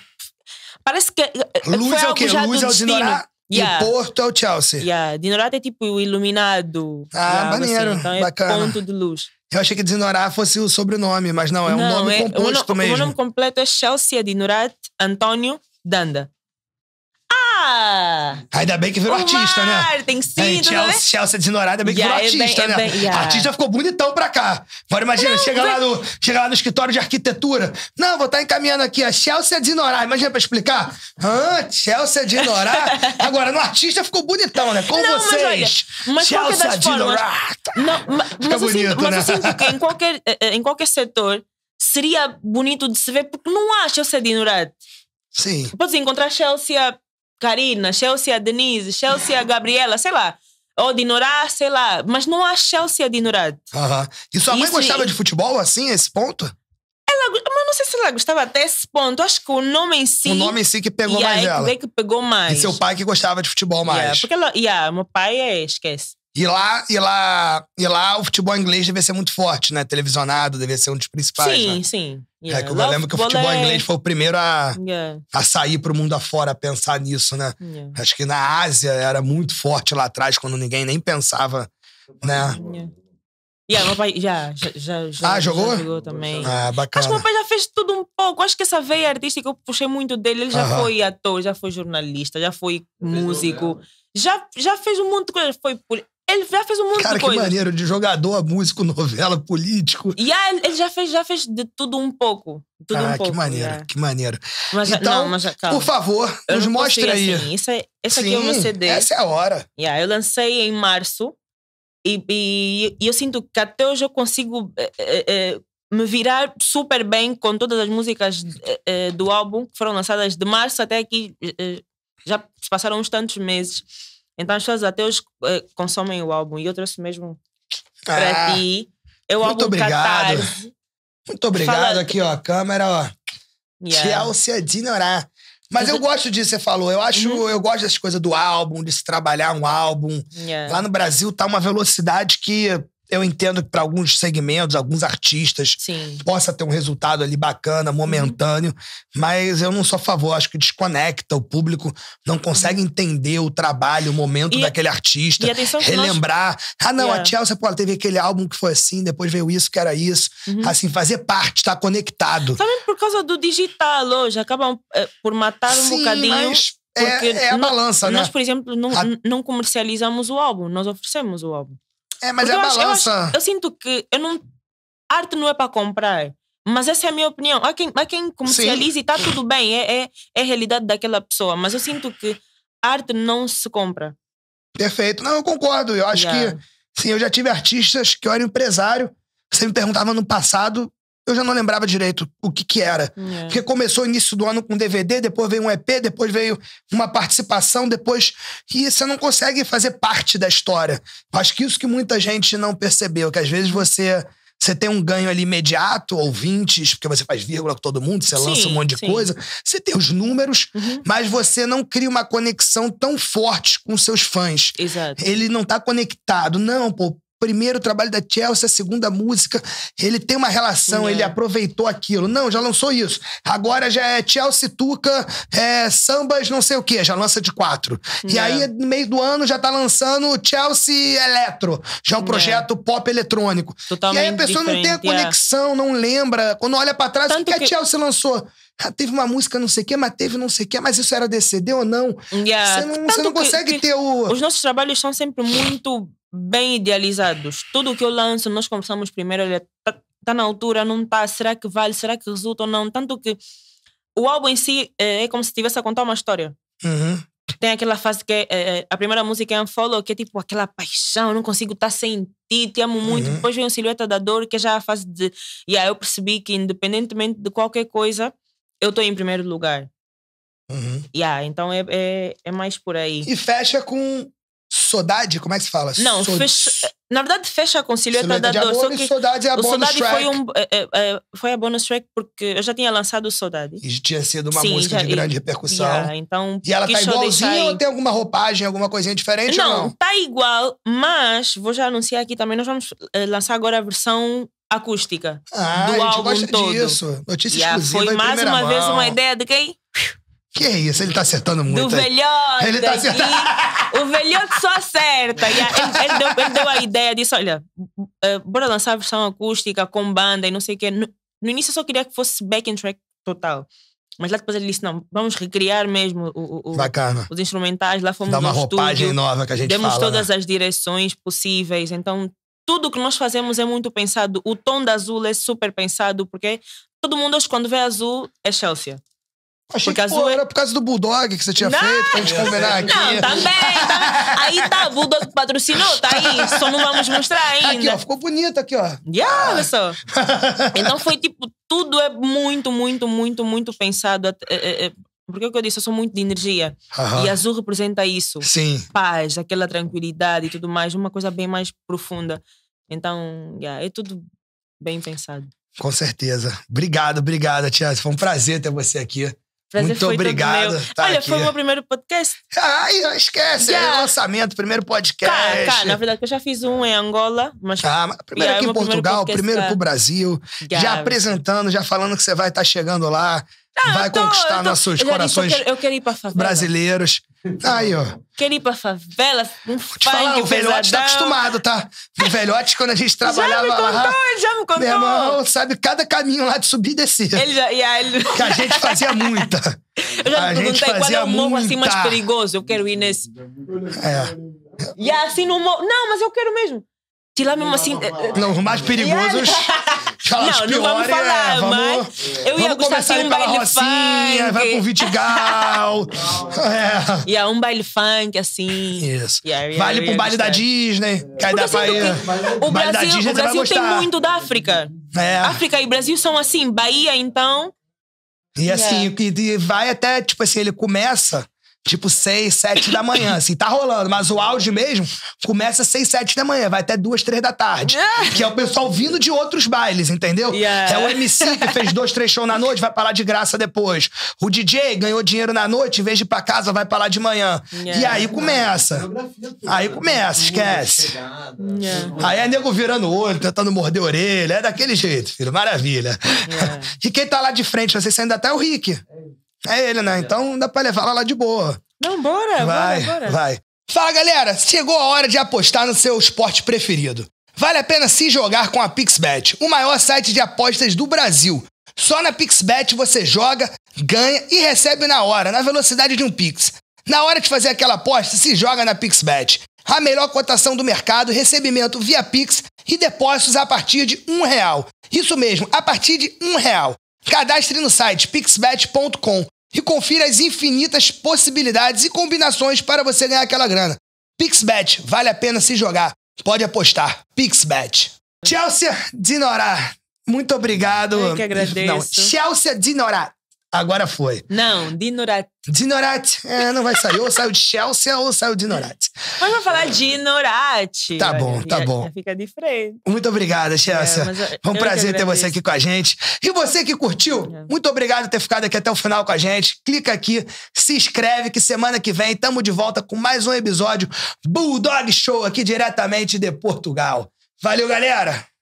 parece que. Eh, luz é o quê? Luz é o Dinorá yeah. e Porto é o Chelsea. Yeah. Dinorá é tipo o iluminado. Ah, assim. maneiro. Assim. Então é bacana. É ponto de luz. Eu achei que Dinorá fosse o sobrenome, mas não, é não, um nome é, composto mesmo. O nome completo é Chelsea Dinorat Antônio Danda. Ainda bem que virou artista, né? Tem síndrome. né, Chelsea, de desnorada, ainda bem que yeah, virou artista, bem, é né? Bem, yeah. Artista ficou bonitão pra cá. Agora imagina, não, chega, não, lá no, chega lá no escritório de arquitetura. Não, vou estar tá encaminhando aqui, a Chelsea desnorada. Imagina pra explicar. Chelsea Chelsea desnorada. (laughs) Agora, no artista ficou bonitão, né? Com não, vocês. Mas, olha, mas Chelsea desnorada. Não, mas, Fica mas, bonito, né? mas em (laughs) qualquer, eh, eh, em qualquer setor seria bonito de se ver, porque não há Chelsea desnorada. Sim. Podes tipo assim, encontrar Chelsea Karina, Chelsea a Denise, Chelsea a Gabriela, sei lá. Ou Dinorá, sei lá. Mas não há Chelsea a Dinorá. Uhum. E sua mãe Isso, gostava e... de futebol, assim, a esse ponto? Ela, mas não sei se ela gostava até esse ponto. Acho que o nome em si. O nome em si que pegou mais dela. ela. que pegou mais. E seu pai que gostava de futebol mais. Yeah, porque ela, yeah, meu pai é, esquece. E lá, e lá, e lá o futebol inglês devia ser muito forte, né? Televisionado, devia ser um dos principais. Sim, né? sim. É, yeah. É, eu lembro que o futebol inglês foi o primeiro a, yeah. a sair pro mundo afora, a pensar nisso, né? Yeah. Acho que na Ásia era muito forte lá atrás, quando ninguém nem pensava, né? Yeah. Yeah, meu pai já, já, já, ah, jogou? já jogou também. Ah, bacana. Acho que meu pai já fez tudo um pouco. Acho que essa veia artística eu puxei muito dele. Ele já uh -huh. foi ator, já foi jornalista, já foi músico. Já, já fez um monte de coisa. Foi ele já fez um monte Cara, de coisa. Cara, que maneiro. De jogador músico, novela, político. E yeah, ele já fez, já fez de tudo um pouco. Tudo ah, um pouco, que maneiro, né? que maneiro. Mas, então, não, mas, por favor, eu nos mostre aí. Assim. Isso é, esse Sim, aqui é o meu CD. Essa é a hora. Yeah, eu lancei em março. E, e, e, eu sinto que até hoje eu consigo é, é, me virar super bem com todas as músicas é, do álbum que foram lançadas de março até aqui. já se passaram uns tantos meses. Então as pessoas até hoje eh, consomem o álbum e eu trouxe mesmo para ah, ti. É o muito álbum obrigado. Catarse. Muito obrigado Fala... aqui, ó, a câmera, ó. Yeah. Chelsea Dinorá. Mas eu gosto disso você falou. Eu acho, uhum. eu gosto dessas coisas do álbum, de se trabalhar um álbum. Yeah. Lá no Brasil tá uma velocidade que eu entendo que para alguns segmentos, alguns artistas, Sim. possa ter um resultado ali bacana, uhum. momentâneo, uhum. mas eu não sou a favor. Acho que desconecta o público, não consegue uhum. entender o trabalho, o momento e, daquele artista, relembrar. Nós... Ah, não, yeah. a Chelsea é. Paula teve aquele álbum que foi assim, depois veio isso, que era isso. Uhum. Assim, fazer parte, estar tá conectado. Também por causa do digital hoje, acabam é, por matar Sim, um bocadinho. Mas... É, porque é, é a nós, balança, né? Nós, por exemplo, não, a... não comercializamos o álbum, nós oferecemos o álbum. É, mas Porque é a eu balança. Acho, eu, acho, eu, sinto que eu não, arte não é para comprar. Mas essa é a minha opinião. Há quem, há quem comercialize e está tudo bem, é, é, é a realidade daquela pessoa. Mas eu sinto que arte não se compra. Perfeito. Não, eu concordo. Eu acho yeah. que, sim, eu já tive artistas que eu era empresário. Você me perguntava no passado, eu já não lembrava direito o que que era. É. Porque começou o início do ano com DVD, depois veio um EP, depois veio uma participação, depois. E você não consegue fazer parte da história. Acho que isso que muita gente não percebeu, que às vezes você. Você tem um ganho ali imediato, ouvintes, porque você faz vírgula com todo mundo, você sim, lança um monte de sim. coisa, você tem os números, uhum. mas você não cria uma conexão tão forte com seus fãs. Exato. Ele não tá conectado. Não, pô, primeiro trabalho da Chelsea, a segunda música. Ele tem uma relação, é. ele aproveitou aquilo. Não, já lançou isso. Agora já é Chelsea Tuca, é, sambas, não sei o quê, já lança de quatro. É. E aí, no meio do ano, já tá lançando Chelsea Eletro, já é um é. projeto pop eletrônico. Totalmente e aí a pessoa não tem a é. conexão, não lembra. Quando olha para trás, o que, que a Chelsea lançou? Ah, teve uma música não sei o quê, mas teve não sei o quê, mas isso era DCD ou não? Yeah. Você não, você não consegue que, ter o. Os nossos trabalhos são sempre muito bem idealizados. Tudo que eu lanço, nós começamos primeiro, olha, tá, tá na altura, não tá, será que vale, será que resulta ou não? Tanto que o álbum em si é, é como se estivesse a contar uma história. Uhum. Tem aquela fase que é, é, a primeira música é Unfollow, que é tipo aquela paixão, não consigo estar tá sem ti, te amo muito. Uhum. Depois vem o Silhueta da Dor, que é já a fase de. E yeah, aí eu percebi que, independentemente de qualquer coisa, eu estou em primeiro lugar. Uhum. Yeah, então é, é, é mais por aí. E fecha com Sodade, como é que se fala? Não, so... fecha, na verdade, fecha concílio é cada dor. Só que Sodade é a o Sodade track. foi, um, é, é, foi a bonus track porque eu já tinha lançado o Sodade. E tinha sido uma Sim, música já, de grande e, repercussão. Yeah, então, e ela tá igualzinha ou tem alguma roupagem, alguma coisinha diferente não, ou não? tá igual, mas vou já anunciar aqui também, nós vamos lançar agora a versão acústica ah, do a gente álbum gosta todo. disso. Notícia yeah, exclusiva Foi mais uma mão. vez uma ideia de quem? Que é isso? Ele tá acertando muito. Do velhote. Ele tá acertando. o velhote só acerta. E ele, ele, deu, ele, deu, a ideia disso: olha, uh, bora lançar a versão acústica com banda e não sei o quê. No, no início eu só queria que fosse back and track total. Mas lá depois ele disse: não, vamos recriar mesmo o, o, os instrumentais. Lá fomos Dá uma roupagem estúdio, nova que a gente Demos fala, todas né? as direções possíveis. Então, tudo que nós fazemos é muito pensado. O tom da azul é super pensado, porque todo mundo hoje, quando vê azul, é Chelsea. Achei por causa pô, do... era por causa do Bulldog que você tinha não. feito, pra gente combinar aqui. Não, também, Aí tá, Bulldog patrocinou, tá aí. Só não vamos mostrar ainda. Tá aqui, ó, ficou bonito aqui, ó. Ah. olha só. (laughs) Então foi tipo, tudo é muito, muito, muito, muito pensado. É, é, porque é o que eu disse, eu sou muito de energia. E azul representa isso. Sim. Paz, aquela tranquilidade e tudo mais. Uma coisa bem mais profunda. Então, yeah, é tudo bem pensado. Com certeza. Obrigado, obrigado, Tia. Foi um prazer ter você aqui. Prazer Muito obrigado. Olha, aqui. foi o meu primeiro podcast. Ai, esquece, yeah. é lançamento, primeiro podcast. Cara, na verdade, eu já fiz um em Angola, mas. Ah, primeiro yeah, é aqui em Portugal, primeiro, podcast, primeiro é. pro Brasil. Yeah. Já apresentando, já falando que você vai estar tá chegando lá. Ah, vai tô, conquistar tô, nossos eu corações eu quero, brasileiros. Aí, ó. Quer ir pra favela, um Vou te falar, o velhote tá acostumado, tá? O velhote, quando a gente trabalhava lá, já me contou, lá... Ele já me contou, Meu irmão, sabe cada caminho lá de subir e descer. Ele já, yeah, ele... Que a gente fazia muita. Eu já a me perguntei qual é o morro assim mais perigoso. Eu quero ir nesse... É. E assim no morro... Não, mas eu quero mesmo. De lá mesmo assim... Não, eh, eh, os mais perigosos... Não, não piores, vamos falar, é, vamos, mas eu ia vamos gostar de um baile rocinha, funk. Vai pro Vitigal. (laughs) é. E é um baile funk, assim. Isso. Yeah, vale pro baile gostar. da Disney. Cai da Bahia. O Brasil, Disney, o Brasil tem muito da África. É. África e Brasil são assim, Bahia, então. E assim, é. e, e vai até, tipo assim, ele começa tipo seis, sete da manhã, assim, tá rolando, mas o áudio mesmo começa seis, sete da manhã, vai até duas, três da tarde. (laughs) que é o pessoal vindo de outros bailes, entendeu? Yeah. É o MC que fez dois, três shows na noite, vai parar de graça depois. O DJ ganhou dinheiro na noite, em vez de ir pra casa, vai lá de manhã. Yeah. E aí começa. Aí começa, esquece. Yeah. Aí é nego virando o olho, tentando morder a orelha, é daquele jeito, filho, maravilha. (laughs) E quem tá lá de frente, vocês ainda tá o Rick. É ele, né? Então dá pra levar lá de boa. Não, bora, vai, bora, bora. Vai. Fala, galera! Chegou a hora de apostar no seu esporte preferido. Vale a pena se jogar com a Pixbet, o maior site de apostas do Brasil. Só na Pixbet você joga, ganha e recebe na hora, na velocidade de um Pix. Na hora de fazer aquela aposta, se joga na Pixbet. A melhor cotação do mercado, recebimento via Pix e depósitos a partir de um real. Isso mesmo, a partir de um real. Cadastre no site pixbet.com e confira as infinitas possibilidades e combinações para você ganhar aquela grana. Pixbet, vale a pena se jogar. Pode apostar. Pixbet. Chelsea Dinorá, muito obrigado. Eu que agradeço. Não, Chelsea Dinorá, Agora foi. Não, Dinorat. Dinorat. É, não vai sair. ou saiu de Chelsea ou saiu Dinorat. Mas vai falar Dinorat. Tá bom, tá bom. Já fica de frente. Muito obrigada, Chelsea. É, Foi um prazer ter você aqui com a gente. E você que curtiu, é. muito obrigado por ter ficado aqui até o final com a gente. Clica aqui, se inscreve que semana que vem tamo de volta com mais um episódio Bulldog Show aqui diretamente de Portugal. Valeu, galera!